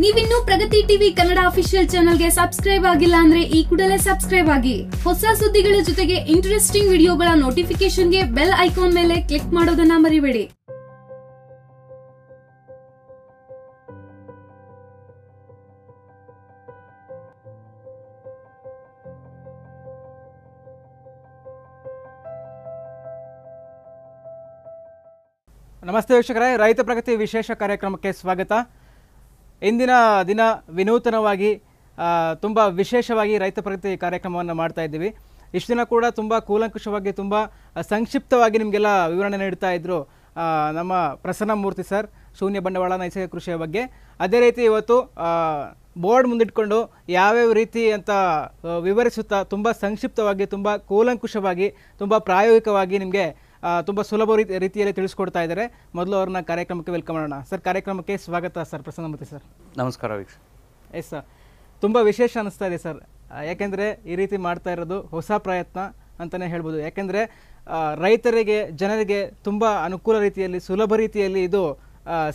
ನೀವಿನ್ನು Pragati TV Kannada official ಚಾನೆಲ್ಗೆ subscribe ಆಗಿಲ್ಲ ಅಂದ್ರೆ ಈ ಕೂಡಲೇ ಸಬ್ಸ್ಕ್ರೈಬ್ ಆಗಿ ಹೊಸ ಸುದ್ದಿಗಳ ಜೊತೆಗೆ ಇಂಟ್ರೆಸ್ಟಿಂಗ್ ವಿಡಿಯೋಗಳ ನೋಟಿಫಿಕೇಶನ್ಗೆ ಬೆಲ್ ಐಕಾನ್ ಮೇಲೆ ಕ್ಲಿಕ್ ಮಾಡೋದನ್ನ ಮರಿಬೇಡಿ ನಮಸ್ತೆ ವೀಕ್ಷಕರೇ ರೈತ ಪ್ರಗತಿ ವಿಶೇಷ ಕಾರ್ಯಕ್ರಮಕ್ಕೆ ಸ್ವಾಗತ ಇಂದಿನ ದಿನ ವಿನೂತನವಾಗಿ ತುಂಬ ವಿಶೇಷವಾಗಿ ರೈತ ಪ್ರಗತಿ ಕಾರ್ಯಕ್ರಮವನ್ನು ಮಾಡ್ತಾ ಇದ್ದೀವಿ ಇಷ್ಟು ದಿನ ಕೂಡ ತುಂಬ ಕೂಲಂಕುಷವಾಗಿ ತುಂಬ ಸಂಕ್ಷಿಪ್ತವಾಗಿ ನಿಮಗೆಲ್ಲ ವಿವರಣೆ ನೀಡ್ತಾ ಇದ್ದರು ನಮ್ಮ ಪ್ರಸನ್ನ ಮೂರ್ತಿ ಸರ್ ಶೂನ್ಯ ಬಂಡವಾಳ ನೈಸರ್ಗಿಕ ಕೃಷಿಯ ಬಗ್ಗೆ ಅದೇ ರೀತಿ ಇವತ್ತು ಬೋರ್ಡ್ ಮುಂದಿಟ್ಕೊಂಡು ಯಾವ್ಯಾವ ರೀತಿ ಅಂತ ವಿವರಿಸುತ್ತಾ ತುಂಬ ಸಂಕ್ಷಿಪ್ತವಾಗಿ ತುಂಬ ಕೂಲಂಕುಷವಾಗಿ ತುಂಬ ಪ್ರಾಯೋಗಿಕವಾಗಿ ನಿಮಗೆ ತುಂಬ ಸುಲಭ ರೀತಿ ರೀತಿಯಲ್ಲಿ ತಿಳಿಸ್ಕೊಡ್ತಾ ಇದ್ದಾರೆ ಮೊದಲು ಅವ್ರನ್ನ ಕಾರ್ಯಕ್ರಮಕ್ಕೆ ವೆಲ್ಕಮ್ ಮಾಡೋಣ ಸರ್ ಕಾರ್ಯಕ್ರಮಕ್ಕೆ ಸ್ವಾಗತ ಸರ್ ಪ್ರಸನ್ನ ಸರ್ ನಮಸ್ಕಾರ ವೀಕ್ಷ ಎಸ್ ಸರ್ ತುಂಬ ವಿಶೇಷ ಅನಿಸ್ತಾ ಇದೆ ಸರ್ ಯಾಕೆಂದರೆ ಈ ರೀತಿ ಮಾಡ್ತಾ ಇರೋದು ಹೊಸ ಪ್ರಯತ್ನ ಅಂತಲೇ ಹೇಳ್ಬೋದು ಯಾಕೆಂದರೆ ರೈತರಿಗೆ ಜನರಿಗೆ ತುಂಬ ಅನುಕೂಲ ರೀತಿಯಲ್ಲಿ ಸುಲಭ ರೀತಿಯಲ್ಲಿ ಇದು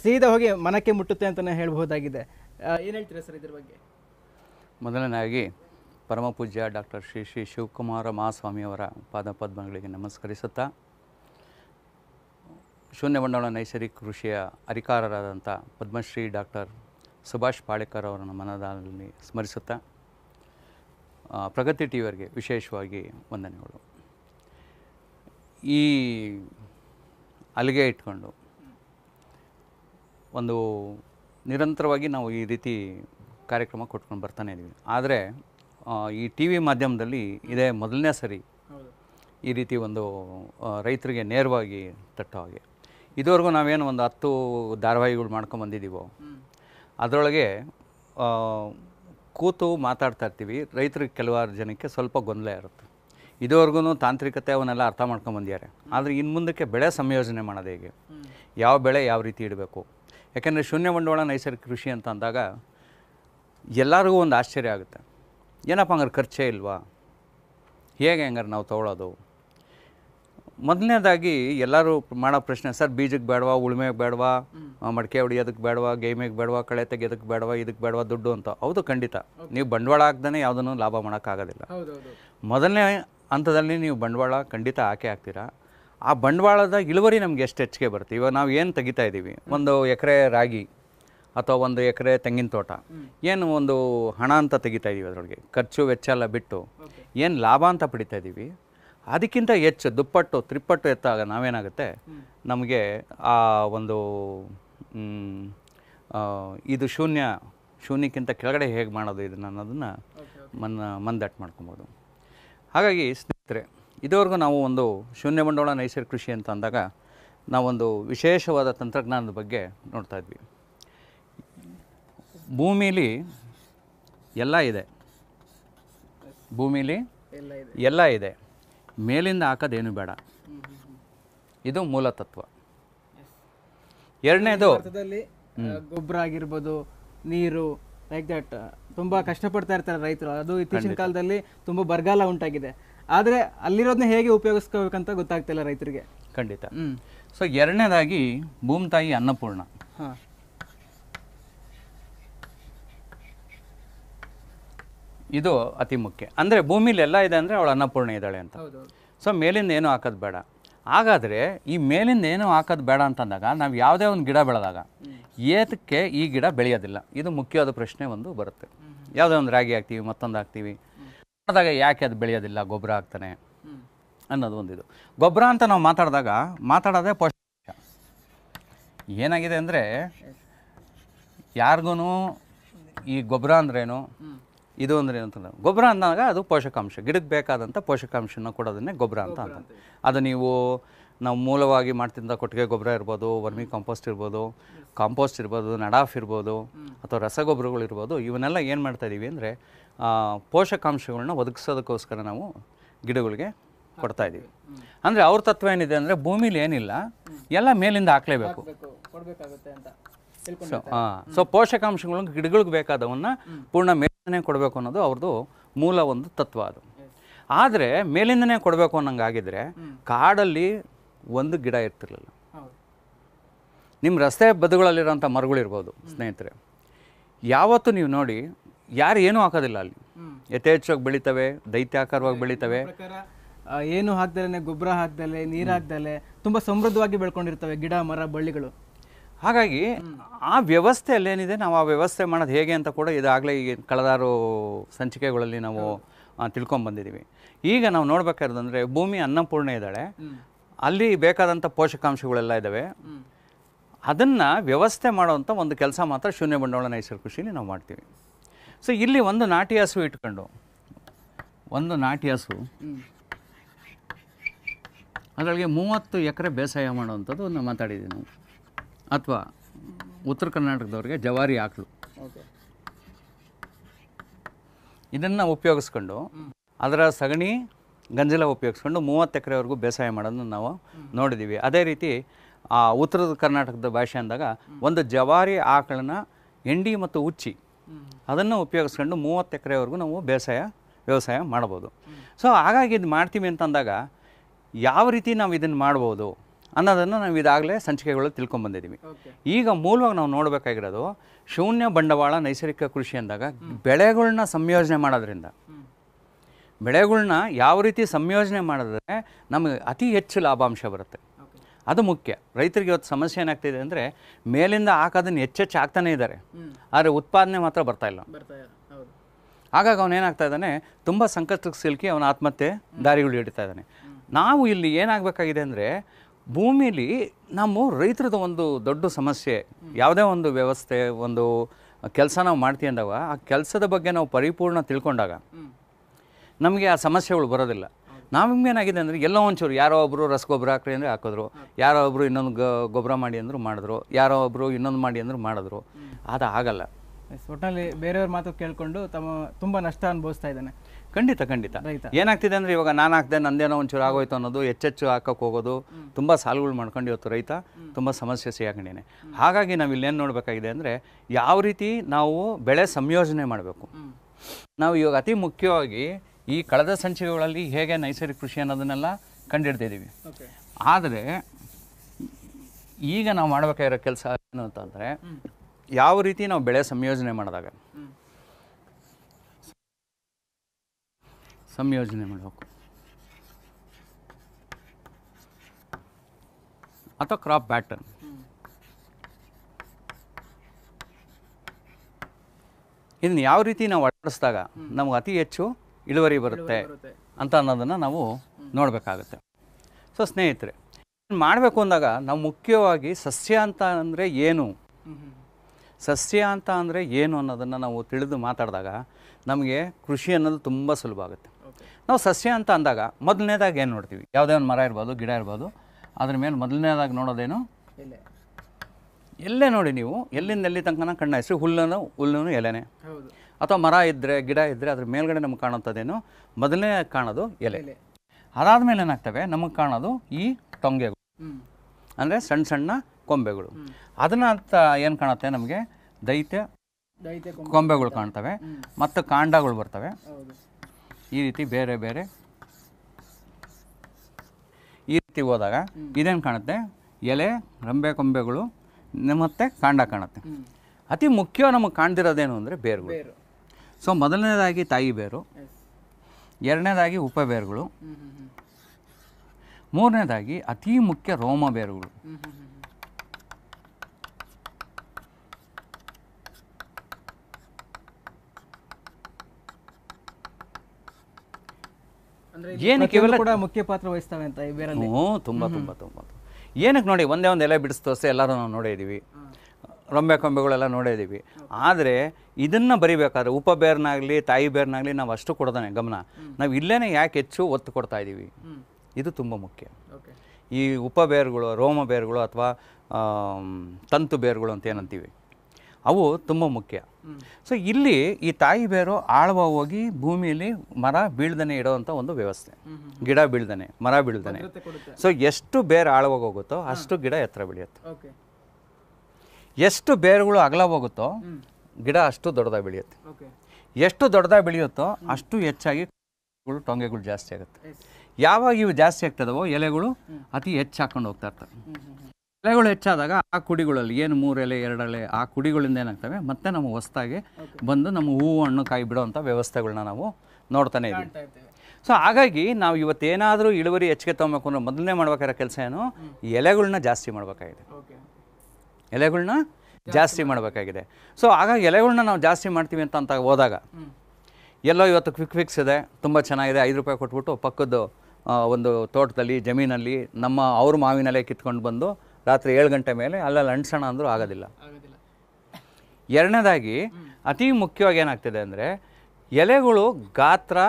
ಸೀದಾ ಹೋಗಿ ಮನಕ್ಕೆ ಮುಟ್ಟುತ್ತೆ ಅಂತಲೇ ಹೇಳಬಹುದಾಗಿದೆ ಏನು ಹೇಳ್ತೀರಾ ಸರ್ ಇದ್ರ ಬಗ್ಗೆ ಮೊದಲನೇದಾಗಿ ಪರಮಪೂಜ್ಯ ಡಾಕ್ಟರ್ ಶ್ರೀ ಶ್ರೀ ಶಿವಕುಮಾರ ಮಹಾಸ್ವಾಮಿಯವರ ಪಾದ ಪದ್ಮಗಳಿಗೆ ನಮಸ್ಕರಿಸುತ್ತಾ ಶೂನ್ಯ ಬಂಡವಾಳ ನೈಸರ್ಗಿಕ ಕೃಷಿಯ ಅಧಿಕಾರರಾದಂಥ ಪದ್ಮಶ್ರೀ ಡಾಕ್ಟರ್ ಸುಭಾಷ್ ಪಾಳೇಕರ್ ಅವರನ್ನು ಮನದಲ್ಲಿ ಸ್ಮರಿಸುತ್ತಾ ಪ್ರಗತಿ ಟಿ ವಿಯವರಿಗೆ ವಿಶೇಷವಾಗಿ ವಂದನೆಗಳು ಈ ಅಲ್ಲಿಗೆ ಇಟ್ಕೊಂಡು ಒಂದು ನಿರಂತರವಾಗಿ ನಾವು ಈ ರೀತಿ ಕಾರ್ಯಕ್ರಮ ಕೊಟ್ಕೊಂಡು ಬರ್ತಾನೆ ಇದ್ದೀವಿ ಆದರೆ ಈ ಟಿ ವಿ ಮಾಧ್ಯಮದಲ್ಲಿ ಇದೇ ಮೊದಲನೇ ಸರಿ ಈ ರೀತಿ ಒಂದು ರೈತರಿಗೆ ನೇರವಾಗಿ ತಟ್ಟವಾಗಿ ಹಾಗೆ ಇದುವರೆಗೂ ನಾವೇನು ಒಂದು ಹತ್ತು ಧಾರಾವಾಹಿಗಳು ಮಾಡ್ಕೊಂಬಂದಿದ್ದೀವೋ ಅದರೊಳಗೆ ಕೂತು ಮಾತಾಡ್ತಾ ಇರ್ತೀವಿ ರೈತರಿಗೆ ಕೆಲವಾರು ಜನಕ್ಕೆ ಸ್ವಲ್ಪ ಗೊಂದಲ ಇರುತ್ತೆ ಇದುವರೆಗೂ ತಾಂತ್ರಿಕತೆ ಅವನ್ನೆಲ್ಲ ಅರ್ಥ ಬಂದಿದ್ದಾರೆ ಆದರೆ ಇನ್ನು ಮುಂದಕ್ಕೆ ಬೆಳೆ ಸಂಯೋಜನೆ ಮಾಡೋದು ಹೇಗೆ ಯಾವ ಬೆಳೆ ಯಾವ ರೀತಿ ಇಡಬೇಕು ಯಾಕೆಂದರೆ ಶೂನ್ಯ ಬಂಡವಾಳ ನೈಸರ್ಗಿಕ ಕೃಷಿ ಅಂತ ಅಂದಾಗ ಎಲ್ಲರಿಗೂ ಒಂದು ಆಶ್ಚರ್ಯ ಆಗುತ್ತೆ ಏನಪ್ಪ ಹಂಗಾರೆ ಖರ್ಚೇ ಇಲ್ವಾ ಹೇಗೆ ಹಂಗಾರೆ ನಾವು ತೊಗೊಳ್ಳೋದು ಮೊದಲನೇದಾಗಿ ಎಲ್ಲರೂ ಮಾಡೋ ಪ್ರಶ್ನೆ ಸರ್ ಬೀಜಕ್ಕೆ ಬೇಡವಾ ಉಳುಮೆಗೆ ಬೇಡವಾ ಮಡಿಕೆ ಹೊಡಿಯೋದಕ್ಕೆ ಬೇಡವಾ ಗೇಮಿಗೆ ಬೇಡವಾ ಕಳೆ ತೆಗೆಯೋದಕ್ಕೆ ಬೇಡವಾ ಇದಕ್ಕೆ ಬೇಡವಾ ದುಡ್ಡು ಅಂತ ಹೌದು ಖಂಡಿತ ನೀವು ಬಂಡವಾಳ ಹಾಕ್ದೇ ಯಾವುದನ್ನು ಲಾಭ ಮಾಡೋಕ್ಕಾಗೋದಿಲ್ಲ ಮೊದಲನೇ ಹಂತದಲ್ಲಿ ನೀವು ಬಂಡವಾಳ ಖಂಡಿತ ಹಾಕಿ ಹಾಕ್ತೀರಾ ಆ ಬಂಡವಾಳದ ಇಳುವರಿ ನಮ್ಗೆ ಎಷ್ಟು ಹೆಚ್ಚಿಗೆ ಬರುತ್ತೆ ಇವಾಗ ನಾವು ಏನು ತೆಗಿತಾ ಇದ್ದೀವಿ ಒಂದು ಎಕರೆ ರಾಗಿ ಅಥವಾ ಒಂದು ಎಕರೆ ತೆಂಗಿನ ತೋಟ ಏನು ಒಂದು ಹಣ ಅಂತ ತೆಗಿತಾ ಇದ್ದೀವಿ ಅದರೊಳಗೆ ಖರ್ಚು ವೆಚ್ಚ ಎಲ್ಲ ಬಿಟ್ಟು ಏನು ಲಾಭ ಅಂತ ಪಡಿತಾ ಇದ್ದೀವಿ ಅದಕ್ಕಿಂತ ಹೆಚ್ಚು ದುಪ್ಪಟ್ಟು ತ್ರಿಪ್ಪಟ್ಟು ಎತ್ತಾಗ ನಾವೇನಾಗುತ್ತೆ ನಮಗೆ ಆ ಒಂದು ಇದು ಶೂನ್ಯ ಶೂನ್ಯಕ್ಕಿಂತ ಕೆಳಗಡೆ ಹೇಗೆ ಮಾಡೋದು ಇದನ್ನು ಅನ್ನೋದನ್ನು ಮನ್ನ ಮಂದಟ್ಟು ಮಾಡ್ಕೊಬೋದು ಹಾಗಾಗಿ ಸ್ನೇಹಿತರೆ ಇದುವರೆಗೂ ನಾವು ಒಂದು ಶೂನ್ಯ ಬಂಡವಾಳ ನೈಸರ್ಗಿಕ ಕೃಷಿ ಅಂತ ಅಂದಾಗ ನಾವೊಂದು ವಿಶೇಷವಾದ ತಂತ್ರಜ್ಞಾನದ ಬಗ್ಗೆ ನೋಡ್ತಾ ಇದ್ವಿ ಭೂಮಿಲಿ ಎಲ್ಲ ಇದೆ ಭೂಮಿಲಿ ಎಲ್ಲ ಇದೆ ಮೇಲಿಂದ ಹಾಕೋದೇನು ಬೇಡ ಇದು ಮೂಲ ತತ್ವ ಎರಡನೇದು ಗೊಬ್ಬರ ಆಗಿರ್ಬೋದು ನೀರು ಲೈಕ್ ದಟ್ ತುಂಬಾ ಕಷ್ಟಪಡ್ತಾ ಇರ್ತಾರೆ ರೈತರು ಅದು ಇತ್ತೀಚಿನ ಕಾಲದಲ್ಲಿ ತುಂಬಾ ಬರಗಾಲ ಉಂಟಾಗಿದೆ ಆದರೆ ಅಲ್ಲಿರೋದನ್ನ ಹೇಗೆ ಉಪಯೋಗಿಸ್ಕೋಬೇಕಂತ ಗೊತ್ತಾಗ್ತಿಲ್ಲ ರೈತರಿಗೆ ಖಂಡಿತ ಸೊ ಎರಡನೇದಾಗಿ ಭೂಮಿ ತಾಯಿ ಅನ್ನಪೂರ್ಣ ಇದು ಅತಿ ಮುಖ್ಯ ಅಂದರೆ ಭೂಮಿಲಿ ಎಲ್ಲ ಇದೆ ಅಂದರೆ ಅವಳು ಅನ್ನಪೂರ್ಣ ಇದ್ದಾಳೆ ಅಂತ ಸೊ ಮೇಲಿಂದ ಏನೂ ಹಾಕೋದು ಬೇಡ ಹಾಗಾದರೆ ಈ ಮೇಲಿಂದ ಏನೂ ಹಾಕೋದು ಬೇಡ ಅಂತಂದಾಗ ನಾವು ಯಾವುದೇ ಒಂದು ಗಿಡ ಬೆಳೆದಾಗ ಏತಕ್ಕೆ ಈ ಗಿಡ ಬೆಳೆಯೋದಿಲ್ಲ ಇದು ಮುಖ್ಯವಾದ ಪ್ರಶ್ನೆ ಒಂದು ಬರುತ್ತೆ ಯಾವುದೇ ಒಂದು ರಾಗಿ ಹಾಕ್ತೀವಿ ಮತ್ತೊಂದು ಹಾಕ್ತೀವಿ ಮಾಡಿದಾಗ ಯಾಕೆ ಅದು ಬೆಳೆಯೋದಿಲ್ಲ ಗೊಬ್ಬರ ಹಾಕ್ತಾನೆ ಅನ್ನೋದು ಒಂದಿದು ಗೊಬ್ಬರ ಅಂತ ನಾವು ಮಾತಾಡಿದಾಗ ಮಾತಾಡೋದೇ ಪೌಷ್ಟಿಕ ಏನಾಗಿದೆ ಅಂದರೆ ಯಾರಿಗೂ ಈ ಗೊಬ್ಬರ ಅಂದ್ರೇನು ಇದು ಅಂದರೆ ಏನಂತಂದ್ರೆ ಗೊಬ್ಬರ ಅಂದಾಗ ಅದು ಪೋಷಕಾಂಶ ಗಿಡಕ್ಕೆ ಬೇಕಾದಂಥ ಪೋಷಕಾಂಶನ ಕೊಡೋದನ್ನೇ ಗೊಬ್ಬರ ಅಂತ ಅಂತ ಅದು ನೀವು ನಾವು ಮೂಲವಾಗಿ ಮಾಡ್ತಿದ್ದ ಕೊಟ್ಟಿಗೆ ಗೊಬ್ಬರ ಇರ್ಬೋದು ವರ್ಮಿ ಕಾಂಪೋಸ್ಟ್ ಇರ್ಬೋದು ಕಾಂಪೋಸ್ಟ್ ಇರ್ಬೋದು ನಡಾಫ್ ಇರ್ಬೋದು ಅಥವಾ ರಸಗೊಬ್ಬರಗಳಿರ್ಬೋದು ಇವನ್ನೆಲ್ಲ ಏನು ಮಾಡ್ತಾ ಇದ್ದೀವಿ ಅಂದರೆ ಪೋಷಕಾಂಶಗಳನ್ನ ಒದಗಿಸೋದಕ್ಕೋಸ್ಕರ ನಾವು ಗಿಡಗಳಿಗೆ ಕೊಡ್ತಾ ಇದ್ದೀವಿ ಅಂದರೆ ಅವ್ರ ತತ್ವ ಏನಿದೆ ಅಂದರೆ ಭೂಮಿಲಿ ಏನಿಲ್ಲ ಎಲ್ಲ ಮೇಲಿಂದ ಹಾಕ್ಲೇಬೇಕು ಸೊ ಹಾಂ ಸೊ ಪೋಷಕಾಂಶಗಳು ಗಿಡಗಳಿಗೆ ಬೇಕಾದವನ್ನ ಪೂರ್ಣ ಮೇಲಿಂದನೇ ಕೊಡಬೇಕು ಅನ್ನೋದು ಅವ್ರದ್ದು ಮೂಲ ಒಂದು ತತ್ವ ಅದು ಆದರೆ ಮೇಲಿಂದನೇ ಕೊಡಬೇಕು ಅನ್ನೋಂಗಾಗಿದ್ರೆ ಕಾಡಲ್ಲಿ ಒಂದು ಗಿಡ ಇರ್ತಿರ್ಲಿಲ್ಲ ನಿಮ್ಮ ರಸ್ತೆ ಬದುಗಳಲ್ಲಿರೋಂಥ ಮರಗಳಿರ್ಬೋದು ಸ್ನೇಹಿತರೆ ಯಾವತ್ತು ನೀವು ನೋಡಿ ಯಾರು ಏನೂ ಹಾಕೋದಿಲ್ಲ ಅಲ್ಲಿ ಯಥೇಚ್ಛವಾಗಿ ಬೆಳಿತವೆ ದೈತ್ಯಾಕಾರವಾಗಿ ಬೆಳಿತವೆ ಏನು ಹಾಕ್ದಲೇ ಗೊಬ್ಬರ ಹಾಕ್ದಲೆ ನೀರು ಹಾಕ್ದಲೆ ತುಂಬ ಸಮೃದ್ಧವಾಗಿ ಬೆಳ್ಕೊಂಡಿರ್ತವೆ ಗಿಡ ಮರ ಬಳ್ಳಿಗಳು ಹಾಗಾಗಿ ಆ ವ್ಯವಸ್ಥೆಯಲ್ಲಿ ಏನಿದೆ ನಾವು ಆ ವ್ಯವಸ್ಥೆ ಮಾಡೋದು ಹೇಗೆ ಅಂತ ಕೂಡ ಇದಾಗಲೇ ಈ ಕಳೆದಾರು ಸಂಚಿಕೆಗಳಲ್ಲಿ ನಾವು ತಿಳ್ಕೊಂಬಂದಿದ್ದೀವಿ ಈಗ ನಾವು ನೋಡ್ಬೇಕಾದ್ರೆ ಭೂಮಿ ಅನ್ನಪೂರ್ಣ ಇದ್ದಾಳೆ ಅಲ್ಲಿ ಬೇಕಾದಂಥ ಪೋಷಕಾಂಶಗಳೆಲ್ಲ ಇದ್ದಾವೆ ಅದನ್ನು ವ್ಯವಸ್ಥೆ ಮಾಡುವಂಥ ಒಂದು ಕೆಲಸ ಮಾತ್ರ ಶೂನ್ಯ ಬಂಡವಾಳ ಹೆಸರು ಕೃಷಿನೇ ನಾವು ಮಾಡ್ತೀವಿ ಸೊ ಇಲ್ಲಿ ಒಂದು ನಾಟಿ ಹಸು ಇಟ್ಕೊಂಡು ಒಂದು ನಾಟಿ ಹಸು ಅದರೊಳಗೆ ಮೂವತ್ತು ಎಕರೆ ಬೇಸಾಯ ಮಾಡುವಂಥದ್ದು ನಾವು ಮಾತಾಡಿದ್ದೀವಿ ನಾವು ಅಥವಾ ಉತ್ತರ ಕರ್ನಾಟಕದವ್ರಿಗೆ ಜವಾರಿ ಆಕಳು ಇದನ್ನು ಉಪಯೋಗಿಸ್ಕೊಂಡು ಅದರ ಸಗಣಿ ಗಂಜಲ ಉಪಯೋಗಿಸ್ಕೊಂಡು ಮೂವತ್ತು ಎಕರೆವರೆಗೂ ಬೇಸಾಯ ಮಾಡೋದನ್ನು ನಾವು ನೋಡಿದ್ದೀವಿ ಅದೇ ರೀತಿ ಆ ಉತ್ತರ ಕರ್ನಾಟಕದ ಭಾಷೆ ಅಂದಾಗ ಒಂದು ಜವಾರಿ ಆಕಳನ್ನ ಹೆಂಡಿ ಮತ್ತು ಉಚ್ಚಿ ಅದನ್ನು ಉಪಯೋಗಿಸ್ಕೊಂಡು ಮೂವತ್ತು ಎಕರೆವರೆಗೂ ನಾವು ಬೇಸಾಯ ವ್ಯವಸಾಯ ಮಾಡ್ಬೋದು ಸೊ ಹಾಗಾಗಿ ಇದು ಮಾಡ್ತೀವಿ ಅಂತಂದಾಗ ಯಾವ ರೀತಿ ನಾವು ಇದನ್ನು ಮಾಡ್ಬೋದು ಅನ್ನೋದನ್ನು ನಾವು ಇದಾಗಲೇ ಸಂಚಿಕೆಗಳಲ್ಲಿ ತಿಳ್ಕೊಂಬಂದಿದ್ದೀವಿ ಈಗ ಮೂಲವಾಗಿ ನಾವು ನೋಡಬೇಕಾಗಿರೋದು ಶೂನ್ಯ ಬಂಡವಾಳ ನೈಸರ್ಗಿಕ ಕೃಷಿ ಅಂದಾಗ ಬೆಳೆಗಳನ್ನ ಸಂಯೋಜನೆ ಮಾಡೋದ್ರಿಂದ ಬೆಳೆಗಳನ್ನ ಯಾವ ರೀತಿ ಸಂಯೋಜನೆ ಮಾಡಿದ್ರೆ ನಮಗೆ ಅತಿ ಹೆಚ್ಚು ಲಾಭಾಂಶ ಬರುತ್ತೆ ಅದು ಮುಖ್ಯ ರೈತರಿಗೆ ಇವತ್ತು ಸಮಸ್ಯೆ ಏನಾಗ್ತಿದೆ ಅಂದರೆ ಮೇಲಿಂದ ಹಾಕೋದನ್ನು ಹೆಚ್ಚೆಚ್ಚು ಹಾಕ್ತಾನೆ ಇದ್ದಾರೆ ಆದರೆ ಉತ್ಪಾದನೆ ಮಾತ್ರ ಬರ್ತಾ ಇಲ್ಲ ಹಾಗಾಗಿ ಅವನೇನಾಗ್ತಾ ಇದ್ದಾನೆ ತುಂಬ ಸಂಕಷ್ಟಕ್ಕೆ ಸಿಲುಕಿ ಅವನ ಆತ್ಮಹತ್ಯೆ ದಾರಿಗಳು ಹಿಡಿತಾ ಇದ್ದಾನೆ ನಾವು ಇಲ್ಲಿ ಏನಾಗಬೇಕಾಗಿದೆ ಅಂದರೆ ಭೂಮಿಲಿ ನಮ್ಮ ರೈತರದ ಒಂದು ದೊಡ್ಡ ಸಮಸ್ಯೆ ಯಾವುದೇ ಒಂದು ವ್ಯವಸ್ಥೆ ಒಂದು ಕೆಲಸ ನಾವು ಮಾಡ್ತೀವಿ ಅಂದಾಗ ಆ ಕೆಲಸದ ಬಗ್ಗೆ ನಾವು ಪರಿಪೂರ್ಣ ತಿಳ್ಕೊಂಡಾಗ ನಮಗೆ ಆ ಸಮಸ್ಯೆಗಳು ಬರೋದಿಲ್ಲ ನಮಗೇನಾಗಿದೆ ಅಂದರೆ ಎಲ್ಲೋ ಒಂಚೂರು ಯಾರೋ ಒಬ್ಬರು ರಸಗೊಬ್ಬರ ಹಾಕ್ರಿ ಅಂದರೆ ಹಾಕಿದ್ರು ಯಾರೋ ಒಬ್ಬರು ಇನ್ನೊಂದು ಗೊಬ್ಬರ ಮಾಡಿ ಅಂದರು ಮಾಡಿದ್ರು ಯಾರೋ ಒಬ್ಬರು ಇನ್ನೊಂದು ಮಾಡಿ ಅಂದರು ಮಾಡಿದ್ರು ಅದು ಆಗಲ್ಲ ಒಟ್ಟಿನಲ್ಲಿ ಬೇರೆಯವ್ರ ಮಾತು ಕೇಳಿಕೊಂಡು ತಮ್ಮ ತುಂಬ ನಷ್ಟ ಅನುಭವಿಸ್ತಾ ಇದ್ದಾನೆ ಖಂಡಿತ ಖಂಡಿತ ಏನಾಗ್ತಿದೆ ಅಂದರೆ ಇವಾಗ ನಾನು ಹಾಕ್ದೆ ನಂದೇನೋ ಒಂಚೂರು ಆಗೋಯ್ತು ಅನ್ನೋದು ಹೆಚ್ಚೆಚ್ಚು ಹಾಕಕ್ಕೆ ಹೋಗೋದು ತುಂಬ ಸಾಲುಗಳು ಮಾಡ್ಕೊಂಡು ಇವತ್ತು ರೈತ ತುಂಬ ಸಮಸ್ಯೆ ಸಿಗಾಕೊಂಡಿದ್ದಾನೆ ಹಾಗಾಗಿ ನಾವು ಇಲ್ಲೇನು ನೋಡಬೇಕಾಗಿದೆ ಅಂದರೆ ಯಾವ ರೀತಿ ನಾವು ಬೆಳೆ ಸಂಯೋಜನೆ ಮಾಡಬೇಕು ನಾವು ಇವಾಗ ಅತಿ ಮುಖ್ಯವಾಗಿ ಈ ಕಳೆದ ಸಂಚಿಕೆಗಳಲ್ಲಿ ಹೇಗೆ ನೈಸರ್ಗಿಕ ಕೃಷಿ ಅನ್ನೋದನ್ನೆಲ್ಲ ಕಂಡಿಡ್ತಿದ್ದೀವಿ ಆದರೆ ಈಗ ನಾವು ಮಾಡಬೇಕಾಗಿರೋ ಕೆಲಸ ಏನು ಅಂತಂದರೆ ಯಾವ ರೀತಿ ನಾವು ಬೆಳೆ ಸಂಯೋಜನೆ ಮಾಡಿದಾಗ ಸಂಯೋಜನೆ ಮಾಡಬೇಕು ಅಥವಾ ಕ್ರಾಪ್ ಪ್ಯಾಟರ್ನ್ ಇದನ್ನು ಯಾವ ರೀತಿ ನಾವು ಅಳವಡಿಸಿದಾಗ ನಮಗೆ ಅತಿ ಹೆಚ್ಚು ಇಳುವರಿ ಬರುತ್ತೆ ಅಂತ ಅನ್ನೋದನ್ನು ನಾವು ನೋಡಬೇಕಾಗುತ್ತೆ ಸೊ ಸ್ನೇಹಿತರೆ ಮಾಡಬೇಕು ಅಂದಾಗ ನಾವು ಮುಖ್ಯವಾಗಿ ಸಸ್ಯ ಅಂತ ಅಂದರೆ ಏನು ಸಸ್ಯ ಅಂತ ಅಂದರೆ ಏನು ಅನ್ನೋದನ್ನು ನಾವು ತಿಳಿದು ಮಾತಾಡಿದಾಗ ನಮಗೆ ಕೃಷಿ ಅನ್ನೋದು ತುಂಬ ಸುಲಭ ಆಗುತ್ತೆ ನಾವು ಸಸ್ಯ ಅಂತ ಅಂದಾಗ ಮೊದಲನೇದಾಗಿ ಏನು ನೋಡ್ತೀವಿ ಯಾವುದೇ ಒಂದು ಮರ ಇರ್ಬೋದು ಗಿಡ ಇರ್ಬೋದು ಅದ್ರ ಮೇಲೆ ಮೊದಲನೇದಾಗ ನೋಡೋದೇನು ಎಲ್ಲೇ ನೋಡಿ ನೀವು ಎಲ್ಲಿಂದ ಎಲ್ಲಿ ತನಕನ ಕಣ್ಣ ಹೆಸರು ಹುಲ್ಲನು ಹುಲ್ಲನು ಎಲೆನೇ ಅಥವಾ ಮರ ಇದ್ದರೆ ಗಿಡ ಇದ್ದರೆ ಅದ್ರ ಮೇಲ್ಗಡೆ ನಮ್ಗೆ ಕಾಣುತ್ತದೇನು ಮೊದಲನೇ ಕಾಣೋದು ಎಲೆ ಅದಾದ ಮೇಲೆ ಏನಾಗ್ತವೆ ನಮಗೆ ಕಾಣೋದು ಈ ತೊಂಗೆಗಳು ಅಂದರೆ ಸಣ್ಣ ಸಣ್ಣ ಕೊಂಬೆಗಳು ಅದನ್ನ ಅಂತ ಏನು ಕಾಣುತ್ತೆ ನಮಗೆ ದೈತ್ಯ ಕೊಂಬೆಗಳು ಕಾಣ್ತವೆ ಮತ್ತು ಕಾಂಡಗಳು ಬರ್ತವೆ ಈ ರೀತಿ ಬೇರೆ ಬೇರೆ ಈ ರೀತಿ ಹೋದಾಗ ಇದೇನು ಕಾಣುತ್ತೆ ಎಲೆ ರಂಬೆ ಕೊಂಬೆಗಳು ಮತ್ತು ಕಾಂಡ ಕಾಣುತ್ತೆ ಅತಿ ಮುಖ್ಯ ನಮಗೆ ಕಾಣದಿರೋದೇನು ಅಂದರೆ ಬೇರುಗಳು ಸೊ ಮೊದಲನೇದಾಗಿ ತಾಯಿ ಬೇರು ಎರಡನೇದಾಗಿ ಬೇರುಗಳು ಮೂರನೇದಾಗಿ ಅತಿ ಮುಖ್ಯ ರೋಮ ಬೇರುಗಳು ಏನಕ್ಕೆ ಮುಖ್ಯ ಪಾತ್ರ ವಹಿಸ್ತವೆ ಅಂತ ತುಂಬ ತುಂಬಾ ತುಂಬ ಏನಕ್ಕೆ ನೋಡಿ ಒಂದೇ ಒಂದು ಎಲೆ ಬಿಡಿಸ್ ಎಲ್ಲರೂ ನಾವು ನೋಡಿದ್ದೀವಿ ರೊಂಬೆ ಕೊಂಬೆಗಳೆಲ್ಲ ನೋಡಿದ್ದೀವಿ ಆದರೆ ಇದನ್ನು ಬರಿಬೇಕಾದ್ರೆ ಉಪ ಬೇರ್ನಾಗಲಿ ತಾಯಿ ಬೇರ್ನಾಗಲಿ ನಾವು ಅಷ್ಟು ಕೊಡೋದಾನೆ ಗಮನ ನಾವು ಇಲ್ಲೇ ಯಾಕೆ ಹೆಚ್ಚು ಒತ್ತು ಕೊಡ್ತಾ ಇದ್ದೀವಿ ಇದು ತುಂಬ ಮುಖ್ಯ ಈ ಉಪ ಬೇರುಗಳು ರೋಮ ಬೇರುಗಳು ಅಥವಾ ತಂತು ಬೇರುಗಳು ಅಂತ ಏನಂತೀವಿ ಅವು ತುಂಬ ಮುಖ್ಯ ಸೊ ಇಲ್ಲಿ ಈ ತಾಯಿ ಬೇರು ಆಳವಾಗಿ ಹೋಗಿ ಭೂಮಿಯಲ್ಲಿ ಮರ ಬೀಳ್ದನೆ ಇಡೋವಂಥ ಒಂದು ವ್ಯವಸ್ಥೆ ಗಿಡ ಬೀಳ್ದನೆ ಮರ ಬೀಳ್ದನೆ ಸೊ ಎಷ್ಟು ಬೇರು ಆಳವಾಗಿ ಹೋಗುತ್ತೋ ಅಷ್ಟು ಗಿಡ ಎತ್ತರ ಬೆಳೆಯುತ್ತೆ ಎಷ್ಟು ಬೇರುಗಳು ಅಗಲ ಹೋಗುತ್ತೋ ಗಿಡ ಅಷ್ಟು ದೊಡ್ಡದಾಗಿ ಬೆಳೆಯುತ್ತೆ ಎಷ್ಟು ದೊಡ್ಡದಾಗಿ ಬೆಳೆಯುತ್ತೋ ಅಷ್ಟು ಹೆಚ್ಚಾಗಿ ಟೊಂಗೆಗಳು ಜಾಸ್ತಿ ಆಗುತ್ತೆ ಯಾವಾಗ ಇವು ಜಾಸ್ತಿ ಆಗ್ತದವೋ ಎಲೆಗಳು ಅತಿ ಹೆಚ್ಚು ಹಾಕೊಂಡು ಹೋಗ್ತಾ ಇರ್ತವೆ ಎಲೆಗಳು ಹೆಚ್ಚಾದಾಗ ಆ ಕುಡಿಗಳಲ್ಲಿ ಏನು ಮೂರೆಲೆ ಎರಡೆಲೆ ಆ ಕುಡಿಗಳಿಂದ ಏನಾಗ್ತವೆ ಮತ್ತೆ ನಮ್ಮ ಹೊಸ್ದಾಗಿ ಬಂದು ನಮ್ಮ ಹೂವು ಹಣ್ಣು ಕಾಯಿ ಬಿಡುವಂಥ ವ್ಯವಸ್ಥೆಗಳನ್ನ ನಾವು ನೋಡ್ತಾನೆ ಇದ್ದೀವಿ ಸೊ ಹಾಗಾಗಿ ನಾವು ಇವತ್ತೇನಾದರೂ ಇಳುವರಿ ಹೆಚ್ಚಿಗೆ ತೊಗೊಬೇಕು ಅಂದ್ರೆ ಮೊದಲನೇ ಮಾಡ್ಬೇಕಾಗಿರೋ ಕೆಲಸ ಏನು ಎಲೆಗಳನ್ನ ಜಾಸ್ತಿ ಮಾಡಬೇಕಾಗಿದೆ ಎಲೆಗಳನ್ನ ಜಾಸ್ತಿ ಮಾಡಬೇಕಾಗಿದೆ ಸೊ ಹಾಗಾಗಿ ಎಲೆಗಳನ್ನ ನಾವು ಜಾಸ್ತಿ ಮಾಡ್ತೀವಿ ಅಂತ ಅಂತ ಹೋದಾಗ ಎಲ್ಲೋ ಇವತ್ತು ಕ್ವಿಕ್ ಫಿಕ್ಸ್ ಇದೆ ತುಂಬ ಚೆನ್ನಾಗಿದೆ ಐದು ರೂಪಾಯಿ ಕೊಟ್ಬಿಟ್ಟು ಪಕ್ಕದ್ದು ಒಂದು ತೋಟದಲ್ಲಿ ಜಮೀನಲ್ಲಿ ನಮ್ಮ ಅವ್ರ ಮಾವಿನಲ್ಲೇ ಕಿತ್ಕೊಂಡು ಬಂದು ರಾತ್ರಿ ಏಳು ಗಂಟೆ ಮೇಲೆ ಅಲ್ಲಲ್ಲಿ ಅಂಟಿಸೋಣ ಅಂದರೂ ಆಗೋದಿಲ್ಲ ಎರಡನೇದಾಗಿ ಅತಿ ಮುಖ್ಯವಾಗಿ ಏನಾಗ್ತಿದೆ ಅಂದರೆ ಎಲೆಗಳು ಗಾತ್ರ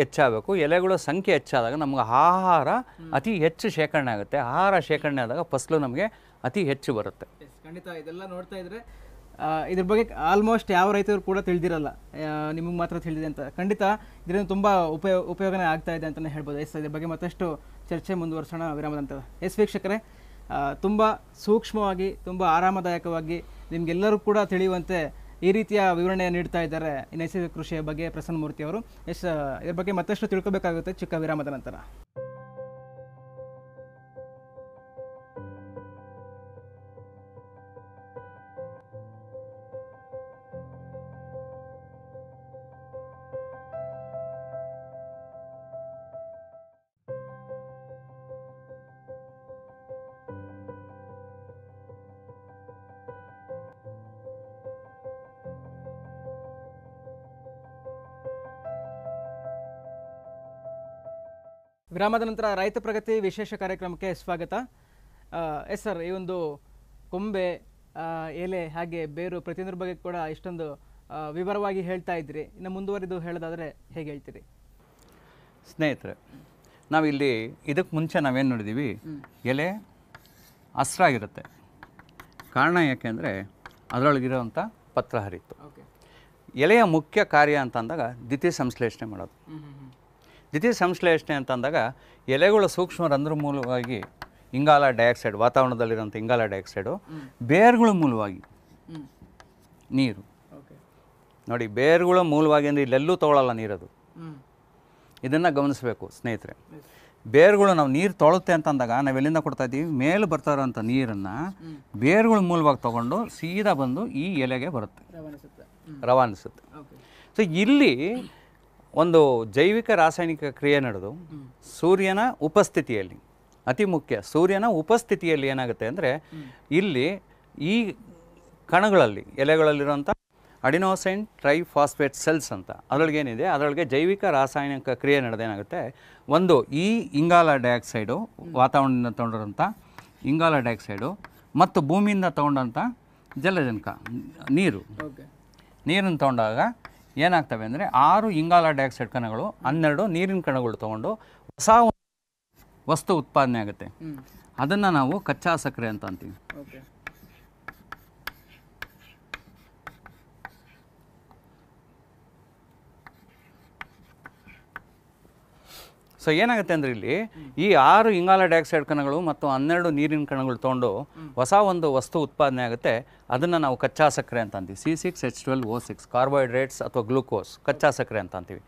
ಹೆಚ್ಚಾಗಬೇಕು ಎಲೆಗಳ ಸಂಖ್ಯೆ ಹೆಚ್ಚಾದಾಗ ನಮ್ಗೆ ಆಹಾರ ಅತಿ ಹೆಚ್ಚು ಶೇಖರಣೆ ಆಗುತ್ತೆ ಆಹಾರ ಶೇಖರಣೆ ಆದಾಗ ಫಸಲು ನಮಗೆ ಅತಿ ಹೆಚ್ಚು ಬರುತ್ತೆ ಖಂಡಿತ ಇದೆಲ್ಲ ನೋಡ್ತಾ ಇದ್ರೆ ಇದ್ರ ಬಗ್ಗೆ ಆಲ್ಮೋಸ್ಟ್ ಯಾವ ರೈತರು ಕೂಡ ತಿಳಿದಿರಲ್ಲ ನಿಮಗೆ ಮಾತ್ರ ತಿಳಿದಿದೆ ಅಂತ ಖಂಡಿತ ಇದರಿಂದ ತುಂಬ ಉಪಯೋಗ ಉಪಯೋಗನೇ ಆಗ್ತಾ ಇದೆ ಅಂತಲೇ ಹೇಳ್ಬೋದು ಎಸ್ ಇದ್ರ ಬಗ್ಗೆ ಮತ್ತಷ್ಟು ಚರ್ಚೆ ಮುಂದುವರ್ಸೋಣ ವಿರಾಮದಂತ ಎಸ್ ವೀಕ್ಷಕರೇ ತುಂಬ ಸೂಕ್ಷ್ಮವಾಗಿ ತುಂಬ ಆರಾಮದಾಯಕವಾಗಿ ನಿಮಗೆಲ್ಲರೂ ಕೂಡ ತಿಳಿಯುವಂತೆ ಈ ರೀತಿಯ ವಿವರಣೆ ನೀಡ್ತಾ ಇದ್ದಾರೆ ನೈಸರ್ಗಿಕ ಕೃಷಿಯ ಬಗ್ಗೆ ಪ್ರಸನ್ನ ಅವರು ಎಸ್ ಇದ್ರ ಬಗ್ಗೆ ಮತ್ತಷ್ಟು ತಿಳ್ಕೊಬೇಕಾಗುತ್ತೆ ಚಿಕ್ಕ ವಿರಾಮದ ನಂತರ ವಿರಾಮದ ನಂತರ ರೈತ ಪ್ರಗತಿ ವಿಶೇಷ ಕಾರ್ಯಕ್ರಮಕ್ಕೆ ಸ್ವಾಗತ ಎಸ್ ಸರ್ ಈ ಒಂದು ಕೊಂಬೆ ಎಲೆ ಹಾಗೆ ಬೇರು ಪ್ರತಿಯೊಂದರ ಬಗ್ಗೆ ಕೂಡ ಇಷ್ಟೊಂದು ವಿವರವಾಗಿ ಹೇಳ್ತಾ ಇದ್ರಿ ಇನ್ನು ಮುಂದುವರಿದು ಹೇಳೋದಾದರೆ ಹೇಗೆ ಹೇಳ್ತೀರಿ ಸ್ನೇಹಿತರೆ ನಾವಿಲ್ಲಿ ಇದಕ್ಕೆ ಮುಂಚೆ ನಾವೇನು ನೋಡಿದ್ದೀವಿ ಎಲೆ ಹಸ್ರಾಗಿರುತ್ತೆ ಕಾರಣ ಯಾಕೆಂದರೆ ಅದರೊಳಗಿರೋವಂಥ ಪತ್ರ ಹರಿತು ಎಲೆಯ ಮುಖ್ಯ ಕಾರ್ಯ ಅಂತ ಅಂದಾಗ ದ್ವಿತೀಯ ಸಂಶ್ಲೇಷಣೆ ಮಾಡೋದು ದ್ವಿತೀಯ ಸಂಶ್ಲೇಷಣೆ ಅಂತಂದಾಗ ಎಲೆಗಳ ಸೂಕ್ಷ್ಮ ರಂಧ್ರ ಮೂಲವಾಗಿ ಇಂಗಾಲ ಡೈಆಕ್ಸೈಡ್ ವಾತಾವರಣದಲ್ಲಿರುವಂಥ ಇಂಗಾಲ ಡೈಆಕ್ಸೈಡು ಬೇರುಗಳ ಮೂಲವಾಗಿ ನೀರು ನೋಡಿ ಬೇರುಗಳ ಮೂಲವಾಗಿ ಅಂದರೆ ಇಲ್ಲೆಲ್ಲೂ ತೊಗೊಳಲ್ಲ ನೀರದು ಇದನ್ನು ಗಮನಿಸಬೇಕು ಸ್ನೇಹಿತರೆ ಬೇರುಗಳು ನಾವು ನೀರು ತೊಳುತ್ತೆ ಅಂತಂದಾಗ ನಾವು ಎಲ್ಲಿಂದ ಕೊಡ್ತಾ ಇದ್ದೀವಿ ಮೇಲೆ ಬರ್ತಾ ಇರೋಂಥ ನೀರನ್ನು ಬೇರುಗಳ ಮೂಲವಾಗಿ ತೊಗೊಂಡು ಸೀದಾ ಬಂದು ಈ ಎಲೆಗೆ ಬರುತ್ತೆ ರವಾನಿಸುತ್ತೆ ಸೊ ಇಲ್ಲಿ ಒಂದು ಜೈವಿಕ ರಾಸಾಯನಿಕ ಕ್ರಿಯೆ ನಡೆದು ಸೂರ್ಯನ ಉಪಸ್ಥಿತಿಯಲ್ಲಿ ಅತಿ ಮುಖ್ಯ ಸೂರ್ಯನ ಉಪಸ್ಥಿತಿಯಲ್ಲಿ ಏನಾಗುತ್ತೆ ಅಂದರೆ ಇಲ್ಲಿ ಈ ಕಣಗಳಲ್ಲಿ ಎಲೆಗಳಲ್ಲಿರುವಂಥ ಅಡಿನೋಸೈನ್ ಟ್ರೈಫಾಸ್ಫೇಟ್ ಸೆಲ್ಸ್ ಅಂತ ಅದರೊಳಗೇನಿದೆ ಅದರೊಳಗೆ ಜೈವಿಕ ರಾಸಾಯನಿಕ ಕ್ರಿಯೆ ನಡೆದೇನಾಗುತ್ತೆ ಒಂದು ಈ ಇಂಗಾಲ ಡೈಆಕ್ಸೈಡು ವಾತಾವರಣದಿಂದ ತೊಗೊಂಡಿರೋಂಥ ಇಂಗಾಲ ಡೈಆಕ್ಸೈಡು ಮತ್ತು ಭೂಮಿಯಿಂದ ತೊಗೊಂಡಂಥ ಜಲಜನಕ ನೀರು ನೀರನ್ನು ತೊಗೊಂಡಾಗ ಏನಾಗ್ತವೆ ಅಂದರೆ ಆರು ಇಂಗಾಲ ಡೈಆಕ್ಸೈಡ್ ಕಣಗಳು ಹನ್ನೆರಡು ನೀರಿನ ಕಣಗಳು ತೊಗೊಂಡು ಹೊಸ ವಸ್ತು ಉತ್ಪಾದನೆ ಆಗುತ್ತೆ ಅದನ್ನು ನಾವು ಕಚ್ಚಾ ಸಕ್ಕರೆ ಅಂತ ಅಂತೀವಿ ಸೊ ಏನಾಗುತ್ತೆ ಅಂದರೆ ಇಲ್ಲಿ ಈ ಆರು ಇಂಗಾಲ ಡೈಆಕ್ಸೈಡ್ ಕಣಗಳು ಮತ್ತು ಹನ್ನೆರಡು ನೀರಿನ ಕಣಗಳು ತೊಗೊಂಡು ಹೊಸ ಒಂದು ವಸ್ತು ಉತ್ಪಾದನೆ ಆಗುತ್ತೆ ಅದನ್ನು ನಾವು ಕಚ್ಚಾ ಸಕ್ಕರೆ ಅಂತ ಅಂತೀವಿ C six H twelve O six carbohydrates ಅಥವಾ ಗ್ಲೂಕೋಸ್ ಕಚ್ಚಾ ಸಕ್ಕರೆ ಅಂತ ಅಂತೀವಿ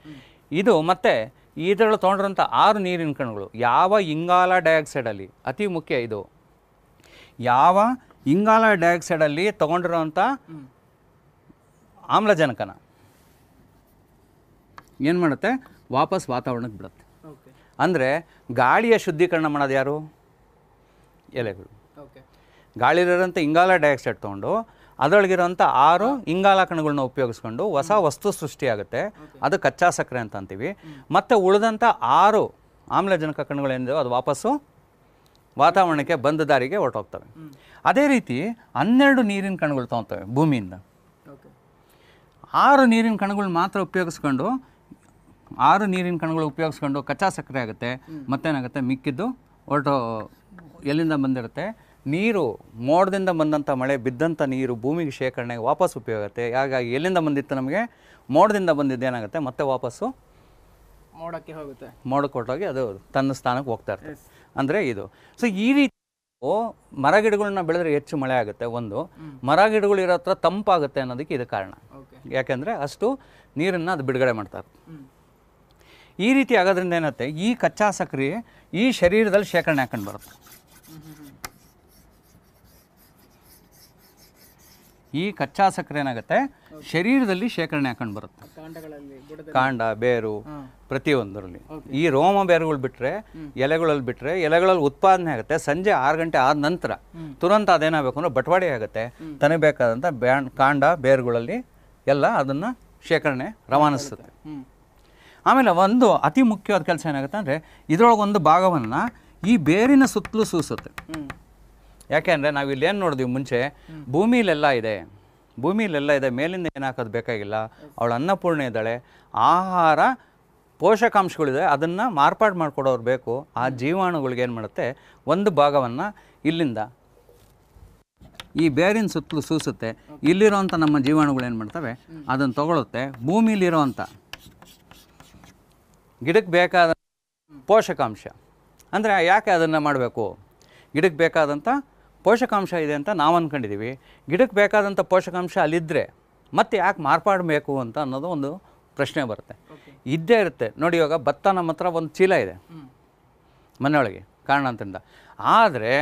ಇದು ಮತ್ತು ಇದರಲ್ಲಿ ತೊಗೊಂಡಿರೋಂಥ ಆರು ನೀರಿನ ಕಣಗಳು ಯಾವ ಇಂಗಾಲ ಡೈಆಕ್ಸೈಡಲ್ಲಿ ಅತಿ ಮುಖ್ಯ ಇದು ಯಾವ ಇಂಗಾಲ ಡೈಆಕ್ಸೈಡಲ್ಲಿ ತೊಗೊಂಡಿರೋಂಥ ಆಮ್ಲಜನಕನ ಏನು ಮಾಡುತ್ತೆ ವಾಪಸ್ ವಾತಾವರಣಕ್ಕೆ ಬಿಡುತ್ತೆ ಅಂದರೆ ಗಾಳಿಯ ಶುದ್ಧೀಕರಣ ಮಾಡೋದು ಯಾರು ಎಲೆಗಳು ಗಾಳಿಲಿರೋಂಥ ಇಂಗಾಲ ಡೈಆಕ್ಸೈಡ್ ತೊಗೊಂಡು ಅದರೊಳಗಿರೋಂಥ ಆರು ಇಂಗಾಲ ಕಣಗಳನ್ನ ಉಪಯೋಗಿಸ್ಕೊಂಡು ಹೊಸ ವಸ್ತು ಸೃಷ್ಟಿಯಾಗುತ್ತೆ ಅದು ಕಚ್ಚಾ ಸಕ್ಕರೆ ಅಂತ ಅಂತೀವಿ ಮತ್ತು ಉಳಿದಂಥ ಆರು ಆಮ್ಲಜನಕ ಕಣಗಳೇನಿದೆ ಅದು ವಾಪಸ್ಸು ವಾತಾವರಣಕ್ಕೆ ಬಂದ ದಾರಿಗೆ ಹೊರಟೋಗ್ತವೆ ಅದೇ ರೀತಿ ಹನ್ನೆರಡು ನೀರಿನ ಕಣಗಳು ತೊಗೊತವೆ ಭೂಮಿಯಿಂದ ಆರು ನೀರಿನ ಕಣಗಳು ಮಾತ್ರ ಉಪಯೋಗಿಸ್ಕೊಂಡು ಆರು ನೀರಿನ ಕಣಗಳು ಉಪಯೋಗಿಸ್ಕೊಂಡು ಕಚ್ಚಾ ಸಕ್ಕರೆ ಆಗುತ್ತೆ ಮತ್ತೇನಾಗುತ್ತೆ ಮಿಕ್ಕಿದ್ದು ಹೊರಟು ಎಲ್ಲಿಂದ ಬಂದಿರುತ್ತೆ ನೀರು ಮೋಡದಿಂದ ಬಂದಂಥ ಮಳೆ ಬಿದ್ದಂಥ ನೀರು ಭೂಮಿಗೆ ಶೇಖರಣೆಗೆ ವಾಪಸ್ ಆಗುತ್ತೆ ಹಾಗಾಗಿ ಎಲ್ಲಿಂದ ಬಂದಿತ್ತು ನಮಗೆ ಮೋಡದಿಂದ ಬಂದಿದ್ದು ಏನಾಗುತ್ತೆ ಮತ್ತೆ ವಾಪಸ್ಸು ಮೋಡಕ್ಕೆ ಹೋಗುತ್ತೆ ಮೋಡಕ್ಕೆ ಹೊರಟೋಗಿ ಅದು ತನ್ನ ಸ್ಥಾನಕ್ಕೆ ಹೋಗ್ತಾ ಇರ್ತದೆ ಅಂದರೆ ಇದು ಸೊ ಈ ರೀತಿ ಮರ ಗಿಡಗಳನ್ನ ಬೆಳೆದ್ರೆ ಹೆಚ್ಚು ಮಳೆ ಆಗುತ್ತೆ ಒಂದು ಮರ ಗಿಡಗಳು ಇರೋ ಹತ್ರ ತಂಪಾಗುತ್ತೆ ಅನ್ನೋದಕ್ಕೆ ಇದು ಕಾರಣ ಯಾಕೆಂದರೆ ಅಷ್ಟು ನೀರನ್ನು ಅದು ಬಿಡುಗಡೆ ಮಾಡ್ತಾರೆ ಈ ರೀತಿ ಆಗೋದ್ರಿಂದ ಏನತ್ತೆ ಈ ಕಚ್ಚಾ ಸಕ್ರೆ ಈ ಶರೀರದಲ್ಲಿ ಶೇಖರಣೆ ಹಾಕೊಂಡು ಬರುತ್ತೆ ಈ ಕಚ್ಚಾ ಸಕ್ಕರೆ ಏನಾಗುತ್ತೆ ಶರೀರದಲ್ಲಿ ಶೇಖರಣೆ ಹಾಕೊಂಡು ಬರುತ್ತೆ ಕಾಂಡ ಬೇರು ಪ್ರತಿಯೊಂದರಲ್ಲಿ ಈ ರೋಮ ಬೇರುಗಳು ಬಿಟ್ಟರೆ ಎಲೆಗಳಲ್ಲಿ ಬಿಟ್ಟರೆ ಎಲೆಗಳಲ್ಲಿ ಉತ್ಪಾದನೆ ಆಗುತ್ತೆ ಸಂಜೆ ಆರು ಗಂಟೆ ಆದ ನಂತರ ತುರಂತ ಅದೇನಾಗಬೇಕು ಅಂದ್ರೆ ಬಟವಾಡಿ ಆಗುತ್ತೆ ತನಬೇಕಾದಂಥ ಕಾಂಡ ಬೇರುಗಳಲ್ಲಿ ಎಲ್ಲ ಅದನ್ನು ಶೇಖರಣೆ ರವಾನಿಸ್ತದೆ ಆಮೇಲೆ ಒಂದು ಅತಿ ಮುಖ್ಯವಾದ ಕೆಲಸ ಏನಾಗುತ್ತೆ ಅಂದರೆ ಇದರೊಳಗೊಂದು ಭಾಗವನ್ನು ಈ ಬೇರಿನ ಸುತ್ತಲೂ ಸೂಸುತ್ತೆ ಯಾಕೆಂದರೆ ನಾವು ಇಲ್ಲಿ ಏನು ನೋಡಿದ್ವಿ ಮುಂಚೆ ಭೂಮಿಲೆಲ್ಲ ಇದೆ ಭೂಮಿಲೆಲ್ಲ ಇದೆ ಮೇಲಿಂದ ಏನಾಕೋದು ಬೇಕಾಗಿಲ್ಲ ಅವಳು ಅನ್ನಪೂರ್ಣ ಇದ್ದಾಳೆ ಆಹಾರ ಪೋಷಕಾಂಶಗಳಿದೆ ಅದನ್ನು ಮಾರ್ಪಾಡು ಮಾಡಿಕೊಡೋರು ಬೇಕು ಆ ಜೀವಾಣುಗಳಿಗೆ ಏನು ಮಾಡುತ್ತೆ ಒಂದು ಭಾಗವನ್ನು ಇಲ್ಲಿಂದ ಈ ಬೇರಿನ ಸುತ್ತಲೂ ಸೂಸುತ್ತೆ ಇಲ್ಲಿರೋವಂಥ ನಮ್ಮ ಜೀವಾಣುಗಳು ಏನು ಮಾಡ್ತವೆ ಅದನ್ನು ತಗೊಳುತ್ತೆ ಭೂಮಿಲಿರೋವಂಥ ಗಿಡಕ್ಕೆ ಬೇಕಾದ ಪೋಷಕಾಂಶ ಅಂದರೆ ಯಾಕೆ ಅದನ್ನು ಮಾಡಬೇಕು ಗಿಡಕ್ಕೆ ಬೇಕಾದಂಥ ಪೋಷಕಾಂಶ ಇದೆ ಅಂತ ನಾವು ಅಂದ್ಕೊಂಡಿದ್ದೀವಿ ಗಿಡಕ್ಕೆ ಬೇಕಾದಂಥ ಪೋಷಕಾಂಶ ಅಲ್ಲಿದ್ದರೆ ಮತ್ತೆ ಯಾಕೆ ಮಾರ್ಪಾಡಬೇಕು ಅಂತ ಅನ್ನೋದು ಒಂದು ಪ್ರಶ್ನೆ ಬರುತ್ತೆ ಇದ್ದೇ ಇರುತ್ತೆ ನೋಡಿ ಇವಾಗ ಭತ್ತ ನಮ್ಮ ಹತ್ರ ಒಂದು ಚೀಲ ಇದೆ ಮನೆಯೊಳಗೆ ಕಾರಣಾಂತರಿಂದ ಆದರೆ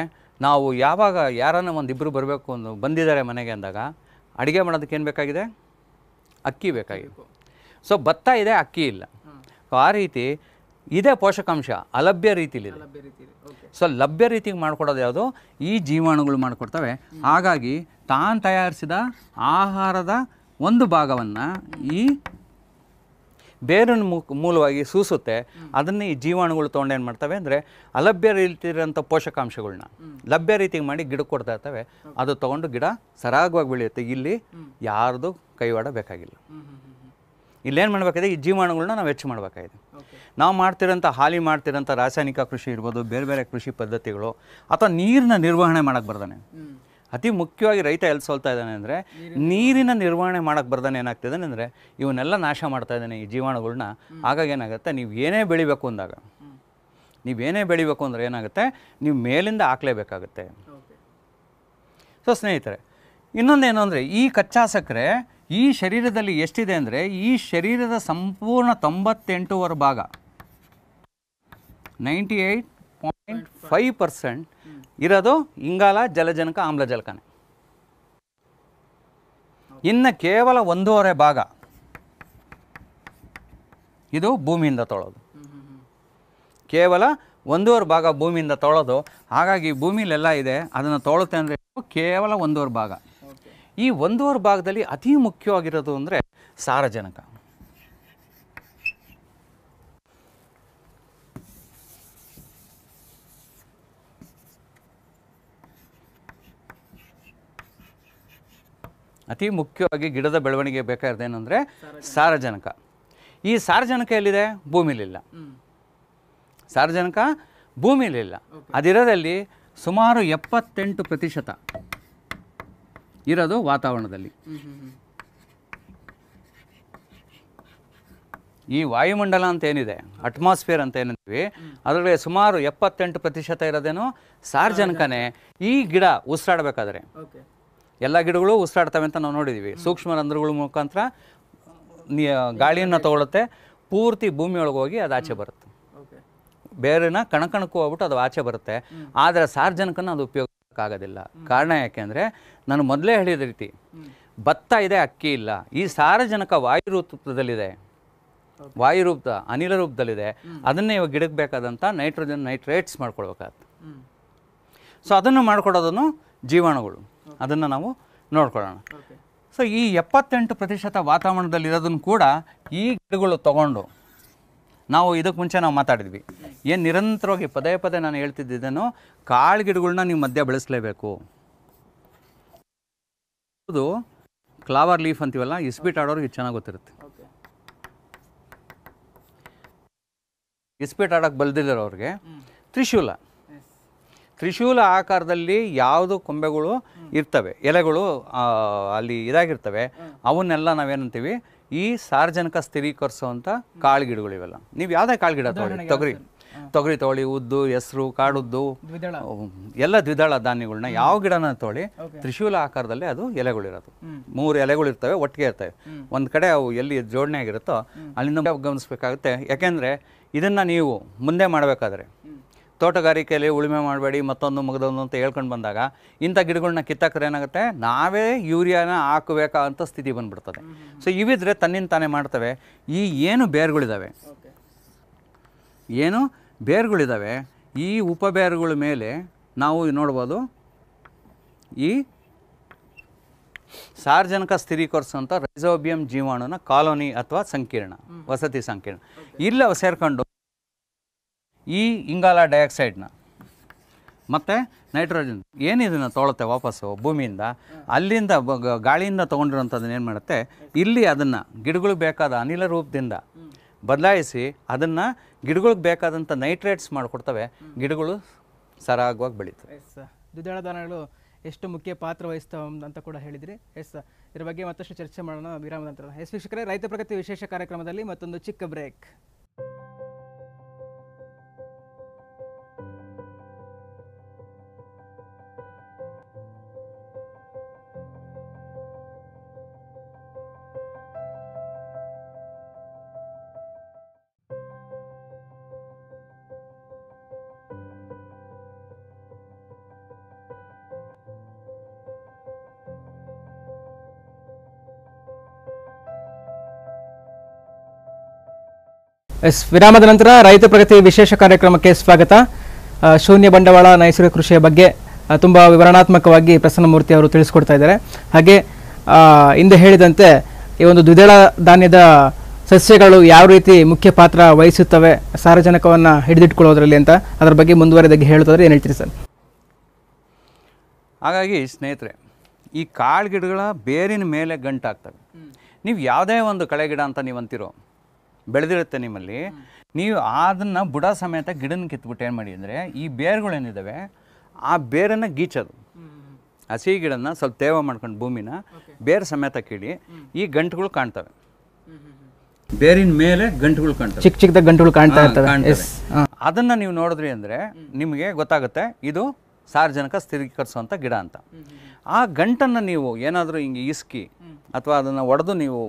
ನಾವು ಯಾವಾಗ ಯಾರನ್ನ ಒಂದು ಇಬ್ಬರು ಬರಬೇಕು ಅಂದು ಬಂದಿದ್ದಾರೆ ಮನೆಗೆ ಅಂದಾಗ ಅಡುಗೆ ಮಾಡೋದಕ್ಕೆ ಏನು ಬೇಕಾಗಿದೆ ಅಕ್ಕಿ ಬೇಕಾಗಿತ್ತು ಸೊ ಭತ್ತ ಇದೆ ಅಕ್ಕಿ ಇಲ್ಲ ಸೊ ಆ ರೀತಿ ಇದೇ ಪೋಷಕಾಂಶ ಅಲಭ್ಯ ರೀತಿಲಿಲ್ಲ ಸೊ ಲಭ್ಯ ರೀತಿಗೆ ಮಾಡ್ಕೊಡೋದು ಯಾವುದು ಈ ಜೀವಾಣುಗಳು ಮಾಡಿಕೊಡ್ತವೆ ಹಾಗಾಗಿ ತಾನು ತಯಾರಿಸಿದ ಆಹಾರದ ಒಂದು ಭಾಗವನ್ನು ಈ ಬೇರಿನ ಮೂಲವಾಗಿ ಸೂಸುತ್ತೆ ಅದನ್ನು ಈ ಜೀವಾಣುಗಳು ತೊಗೊಂಡು ಏನು ಮಾಡ್ತವೆ ಅಂದರೆ ಅಲಭ್ಯ ರೀತಿರೋಂಥ ಪೋಷಕಾಂಶಗಳನ್ನ ಲಭ್ಯ ರೀತಿಗೆ ಮಾಡಿ ಗಿಡಕ್ಕೆ ಕೊಡ್ತಾ ಇರ್ತವೆ ಅದು ತೊಗೊಂಡು ಗಿಡ ಸರಾಗವಾಗಿ ಬೆಳೆಯುತ್ತೆ ಇಲ್ಲಿ ಯಾರ್ದು ಕೈವಾಡಬೇಕಾಗಿಲ್ಲ ಇಲ್ಲೇನು ಮಾಡಬೇಕಾಗಿದೆ ಈ ಜೀವಾಣುಗಳನ್ನ ನಾವು ಹೆಚ್ಚು ಮಾಡಬೇಕಾಗಿದೆ ನಾವು ಮಾಡ್ತಿರೋಂಥ ಹಾಲಿ ಮಾಡ್ತಿರೋಂಥ ರಾಸಾಯನಿಕ ಕೃಷಿ ಇರ್ಬೋದು ಬೇರೆ ಬೇರೆ ಕೃಷಿ ಪದ್ಧತಿಗಳು ಅಥವಾ ನೀರನ್ನ ನಿರ್ವಹಣೆ ಮಾಡಕ್ಕೆ ಬರ್ದಾನೆ ಅತಿ ಮುಖ್ಯವಾಗಿ ರೈತ ಎಲ್ಲಿ ಸೋಲ್ತಾ ಇದ್ದಾನೆ ಅಂದರೆ ನೀರಿನ ನಿರ್ವಹಣೆ ಮಾಡಕ್ಕೆ ಬರ್ದಾನೆ ಏನಾಗ್ತಿದ್ದಾನೆ ಅಂದರೆ ಇವನ್ನೆಲ್ಲ ನಾಶ ಮಾಡ್ತಾ ಇದ್ದಾನೆ ಈ ಜೀವಾಣುಗಳನ್ನ ಆಗಾಗ ಏನಾಗುತ್ತೆ ನೀವು ಏನೇ ಬೆಳಿಬೇಕು ಅಂದಾಗ ನೀವೇನೇ ಬೆಳಿಬೇಕು ಅಂದರೆ ಏನಾಗುತ್ತೆ ನೀವು ಮೇಲಿಂದ ಹಾಕ್ಲೇಬೇಕಾಗುತ್ತೆ ಸೊ ಸ್ನೇಹಿತರೆ ಇನ್ನೊಂದೇನು ಅಂದರೆ ಈ ಕಚ್ಚಾ ಸಕ್ಕರೆ ಈ ಶರೀರದಲ್ಲಿ ಎಷ್ಟಿದೆ ಅಂದರೆ ಈ ಶರೀರದ ಸಂಪೂರ್ಣ ತೊಂಬತ್ತೆಂಟುವರೆ ಭಾಗ ninety eight point five percent ಇರೋದು ಇಂಗಾಲ ಜಲಜನಕ ಆಮ್ಲಜಲಕನೇ ಇನ್ನು ಕೇವಲ ಒಂದೂವರೆ ಭಾಗ ಇದು ಭೂಮಿಯಿಂದ ತೊಳೋದು ಕೇವಲ ಒಂದೂವರೆ ಭಾಗ ಭೂಮಿಯಿಂದ ತೊಳೋದು ಹಾಗಾಗಿ ಭೂಮಿಲೆಲ್ಲ ಇದೆ ಅದನ್ನು ತೊಳುತ್ತೆ ಅಂದರೆ ಕೇವಲ ಒಂದೂವರೆ ಭಾಗ ಈ ಒಂದೂವರೆ ಭಾಗದಲ್ಲಿ ಅತಿ ಮುಖ್ಯವಾಗಿರೋದು ಅಂದರೆ ಸಾರಜನಕ ಅತಿ ಮುಖ್ಯವಾಗಿ ಗಿಡದ ಬೆಳವಣಿಗೆ ಬೇಕಾಗಿರೋದೇನೆಂದರೆ ಸಾರಜನಕ ಈ ಸಾರಜನಕ ಎಲ್ಲಿದೆ ಭೂಮಿಲಿಲ್ಲ ಸಾರಜನಕ ಭೂಮಿಲಿಲ್ಲ ಅದಿರೋದಲ್ಲಿ ಸುಮಾರು ಎಪ್ಪತ್ತೆಂಟು ಪ್ರತಿಶತ ಇರೋದು ವಾತಾವರಣದಲ್ಲಿ ಈ ವಾಯುಮಂಡಲ ಅಂತ ಏನಿದೆ ಅಟ್ಮಾಸ್ಫಿಯರ್ ಅಂತ ಏನಂತೀವಿ ಅದರಲ್ಲಿ ಸುಮಾರು ಎಪ್ಪತ್ತೆಂಟು ಪ್ರತಿಶತ ಇರೋದೇನು ಸಾರ್ವಜನಿಕನೇ ಈ ಗಿಡ ಉಸಿರಾಡಬೇಕಾದ್ರೆ ಎಲ್ಲ ಗಿಡಗಳು ಉಸಿರಾಡ್ತವೆ ಅಂತ ನಾವು ನೋಡಿದ್ದೀವಿ ಸೂಕ್ಷ್ಮ ರಂಧ್ರಗಳ ಮುಖಾಂತರ ಗಾಳಿಯನ್ನು ತಗೊಳುತ್ತೆ ಪೂರ್ತಿ ಭೂಮಿಯೊಳಗೆ ಹೋಗಿ ಅದು ಆಚೆ ಬರುತ್ತೆ ಬೇರೆನ ಕಣಕಣಕ್ಕೂ ಹೋಗ್ಬಿಟ್ಟು ಅದು ಆಚೆ ಬರುತ್ತೆ ಆದರೆ ಸಾರ್ವಜನಿಕನ ಅದು ಉಪಯೋಗ ಮಾಡೋಕ್ಕಾಗೋದಿಲ್ಲ ಕಾರಣ ಯಾಕೆಂದರೆ ನಾನು ಮೊದಲೇ ಹೇಳಿದ ರೀತಿ ಭತ್ತ ಇದೆ ಅಕ್ಕಿ ಇಲ್ಲ ಈ ಸಾರಜನಕ ವಾಯು ರೂಪದಲ್ಲಿದೆ ವಾಯು ರೂಪದ ಅನಿಲ ರೂಪದಲ್ಲಿದೆ ಅದನ್ನೇ ಇವಾಗ ಗಿಡಕ್ಕೆ ಬೇಕಾದಂಥ ನೈಟ್ರೋಜನ್ ನೈಟ್ರೇಟ್ಸ್ ಮಾಡ್ಕೊಳ್ಬೇಕಾಗತ್ತೆ ಸೊ ಅದನ್ನು ಮಾಡ್ಕೊಡೋದನ್ನು ಜೀವಾಣುಗಳು ಅದನ್ನು ನಾವು ನೋಡ್ಕೊಳ್ಳೋಣ ಸೊ ಈ ಎಪ್ಪತ್ತೆಂಟು ಪ್ರತಿಶತ ವಾತಾವರಣದಲ್ಲಿರೋದನ್ನು ಕೂಡ ಈ ಗಿಡಗಳು ತಗೊಂಡು ನಾವು ಇದಕ್ಕೆ ಮುಂಚೆ ನಾವು ಮಾತಾಡಿದ್ವಿ ಏನು ನಿರಂತರವಾಗಿ ಪದೇ ಪದೇ ನಾನು ಹೇಳ್ತಿದ್ದಿದ್ದೇನು ಕಾಳು ಗಿಡಗಳನ್ನ ನೀವು ಮಧ್ಯ ಬೆಳೆಸಲೇಬೇಕು ಇದು ಫ್ಲವರ್ ಲೀಫ್ ಅಂತೀವಲ್ಲ ಇಸ್ಬಿಟ್ ಆಡೋರಿಗೆ ಚೆನ್ನಾಗಿ ಗೊತ್ತಿರುತ್ತೆ ಇಸ್ಬಿಟ್ ಆಡೋಕ್ಕೆ ಅವ್ರಿಗೆ ತ್ರಿಶೂಲ ತ್ರಿಶೂಲ ಆಕಾರದಲ್ಲಿ ಯಾವುದು ಕೊಂಬೆಗಳು ಇರ್ತವೆ ಎಲೆಗಳು ಅಲ್ಲಿ ಇದಾಗಿರ್ತವೆ ಅವನ್ನೆಲ್ಲ ನಾವೇನಂತೀವಿ ಈ ಸಾರ್ವಜನಿಕ ಸ್ಥಿರೀಕರಿಸುವಂಥ ಕಾಳು ಗಿಡಗಳಿವೆಲ್ಲ ನೀವು ಯಾವುದೇ ಕಾಳು ಗಿಡ ತೊಗೊಳಿ ತೊಗರಿ ತೊಗರಿ ತೊಗೊಳ್ಳಿ ಉದ್ದು ಹೆಸರು ಕಾಡುದ್ದು ಎಲ್ಲ ದ್ವಿದಳ ಧಾನ್ಯಗಳನ್ನ ಯಾವ ಗಿಡನ ತೊಳಿ ತ್ರಿಶೂಲ ಆಕಾರದಲ್ಲಿ ಅದು ಎಲೆಗಳಿರೋದು ಮೂರು ಎಲೆಗಳಿರ್ತವೆ ಒಟ್ಟಿಗೆ ಇರ್ತವೆ ಒಂದು ಕಡೆ ಅವು ಎಲ್ಲಿ ಜೋಡಣೆ ಆಗಿರುತ್ತೋ ಅಲ್ಲಿಂದ ಗಮನಿಸಬೇಕಾಗುತ್ತೆ ಯಾಕೆಂದರೆ ಇದನ್ನು ನೀವು ಮುಂದೆ ಮಾಡಬೇಕಾದ್ರೆ ತೋಟಗಾರಿಕೆಯಲ್ಲಿ ಉಳುಮೆ ಮಾಡಬೇಡಿ ಮತ್ತೊಂದು ಮುಗಿದೊಂದು ಅಂತ ಹೇಳ್ಕೊಂಡು ಬಂದಾಗ ಇಂಥ ಗಿಡಗಳನ್ನ ಕಿತ್ತಾಕ್ರೆ ಏನಾಗುತ್ತೆ ನಾವೇ ಯೂರಿಯಾನ ಹಾಕಬೇಕಾ ಅಂತ ಸ್ಥಿತಿ ಬಂದ್ಬಿಡ್ತದೆ ಸೊ ಇವಿದ್ರೆ ತನ್ನಿಂದ ತಾನೇ ಮಾಡ್ತವೆ ಈ ಏನು ಬೇರುಗಳಿದ್ದಾವೆ ಏನು ಬೇರುಗಳಿದ್ದಾವೆ ಈ ಉಪಬೇರುಗಳ ಮೇಲೆ ನಾವು ನೋಡ್ಬೋದು ಈ ಸಾರ್ವಜನಿಕ ಸ್ಥಿರೀಕರಿಸುವಂಥ ರೈಸೋಬಿಯಂ ಜೀವಾಣುನ ಕಾಲೋನಿ ಅಥವಾ ಸಂಕೀರ್ಣ ವಸತಿ ಸಂಕೀರ್ಣ ಇಲ್ಲ ಸೇರ್ಕೊಂಡು ಈ ಇಂಗಾಲ ಡೈಆಕ್ಸೈಡ್ನ ಮತ್ತು ನೈಟ್ರೋಜನ್ ಏನಿದನ್ನು ತೊಳುತ್ತೆ ವಾಪಸ್ಸು ಭೂಮಿಯಿಂದ ಅಲ್ಲಿಂದ ಗಾಳಿಯಿಂದ ತೊಗೊಂಡಿರೋಂಥದ್ದನ್ನು ಏನು ಮಾಡುತ್ತೆ ಇಲ್ಲಿ ಅದನ್ನು ಗಿಡಗಳಿಗೆ ಬೇಕಾದ ಅನಿಲ ರೂಪದಿಂದ ಬದಲಾಯಿಸಿ ಅದನ್ನು ಗಿಡಗಳಿಗೆ ಬೇಕಾದಂಥ ನೈಟ್ರೇಟ್ಸ್ ಮಾಡಿಕೊಡ್ತವೆ ಗಿಡಗಳು ಸರಾಗವಾಗಿ ಬೆಳೀತವೆ ಎಸ್ ದ್ವಿದಳ ದಾನಗಳು ಎಷ್ಟು ಮುಖ್ಯ ಪಾತ್ರ ವಹಿಸ್ತವೆ ಅಂತ ಕೂಡ ಹೇಳಿದ್ರಿ ಎಸ್ ಇದ್ರ ಬಗ್ಗೆ ಮತ್ತಷ್ಟು ಚರ್ಚೆ ಮಾಡೋಣ ವಿರಾಮದ ನಂತರ ಎಸ್ ವೀಕ್ಷಕರೇ ರೈತ ಪ್ರಗತಿ ವಿಶೇಷ ಕಾರ್ಯಕ್ರಮದಲ್ಲಿ ಮತ್ತೊಂದು ಚಿಕ್ಕ ಬ್ರೇಕ್ ಎಸ್ ವಿರಾಮದ ನಂತರ ರೈತ ಪ್ರಗತಿ ವಿಶೇಷ ಕಾರ್ಯಕ್ರಮಕ್ಕೆ ಸ್ವಾಗತ ಶೂನ್ಯ ಬಂಡವಾಳ ನೈಸರ್ಗಿಕ ಕೃಷಿಯ ಬಗ್ಗೆ ತುಂಬ ವಿವರಣಾತ್ಮಕವಾಗಿ ಪ್ರಸನ್ನಮೂರ್ತಿ ಅವರು ತಿಳಿಸ್ಕೊಡ್ತಾ ಇದ್ದಾರೆ ಹಾಗೆ ಹಿಂದೆ ಹೇಳಿದಂತೆ ಈ ಒಂದು ದ್ವಿದಳ ಧಾನ್ಯದ ಸಸ್ಯಗಳು ಯಾವ ರೀತಿ ಮುಖ್ಯ ಪಾತ್ರ ವಹಿಸುತ್ತವೆ ಸಾರ್ವಜನಿಕವನ್ನು ಹಿಡಿದಿಟ್ಕೊಳ್ಳೋದ್ರಲ್ಲಿ ಅಂತ ಅದರ ಬಗ್ಗೆ ಮುಂದುವರೆದಾಗಿ ಹೇಳುತ್ತಾರೆ ಏನು ಹೇಳ್ತೀರಿ ಸರ್ ಹಾಗಾಗಿ ಸ್ನೇಹಿತರೆ ಈ ಕಾಳು ಗಿಡಗಳ ಬೇರಿನ ಮೇಲೆ ಗಂಟಾಗ್ತವೆ ನೀವು ಯಾವುದೇ ಒಂದು ಕಳೆ ಗಿಡ ಅಂತ ನೀವು ಅಂತಿರೋ ಬೆಳೆದಿರುತ್ತೆ ನಿಮ್ಮಲ್ಲಿ ನೀವು ಅದನ್ನ ಬುಡ ಸಮೇತ ಗಿಡನ ಕಿತ್ಬಿಟ್ಟು ಏನು ಮಾಡಿ ಅಂದರೆ ಈ ಏನಿದಾವೆ ಆ ಬೇರನ್ನು ಗೀಚೋದು ಹಸಿ ಗಿಡನ ಸ್ವಲ್ಪ ತೇವ ಮಾಡ್ಕೊಂಡು ಭೂಮಿನ ಬೇರು ಸಮೇತ ಕೀಳಿ ಈ ಗಂಟುಗಳು ಕಾಣ್ತವೆ ಬೇರಿನ ಮೇಲೆ ಗಂಟುಗಳು ಕಾಣ್ತವೆ ಚಿಕ್ಕ ಚಿಕ್ಕದ ಗಂಟುಗಳು ಕಾಣ್ತಾ ಇರ್ತವೆ ಅದನ್ನು ನೀವು ನೋಡಿದ್ರಿ ಅಂದರೆ ನಿಮಗೆ ಗೊತ್ತಾಗುತ್ತೆ ಇದು ಸಾರ್ವಜನಿಕ ಸ್ಥಿರೀಕರಿಸುವಂಥ ಗಿಡ ಅಂತ ಆ ಗಂಟನ್ನು ನೀವು ಏನಾದರೂ ಹಿಂಗೆ ಇಸ್ಕಿ ಅಥವಾ ಅದನ್ನು ಒಡೆದು ನೀವು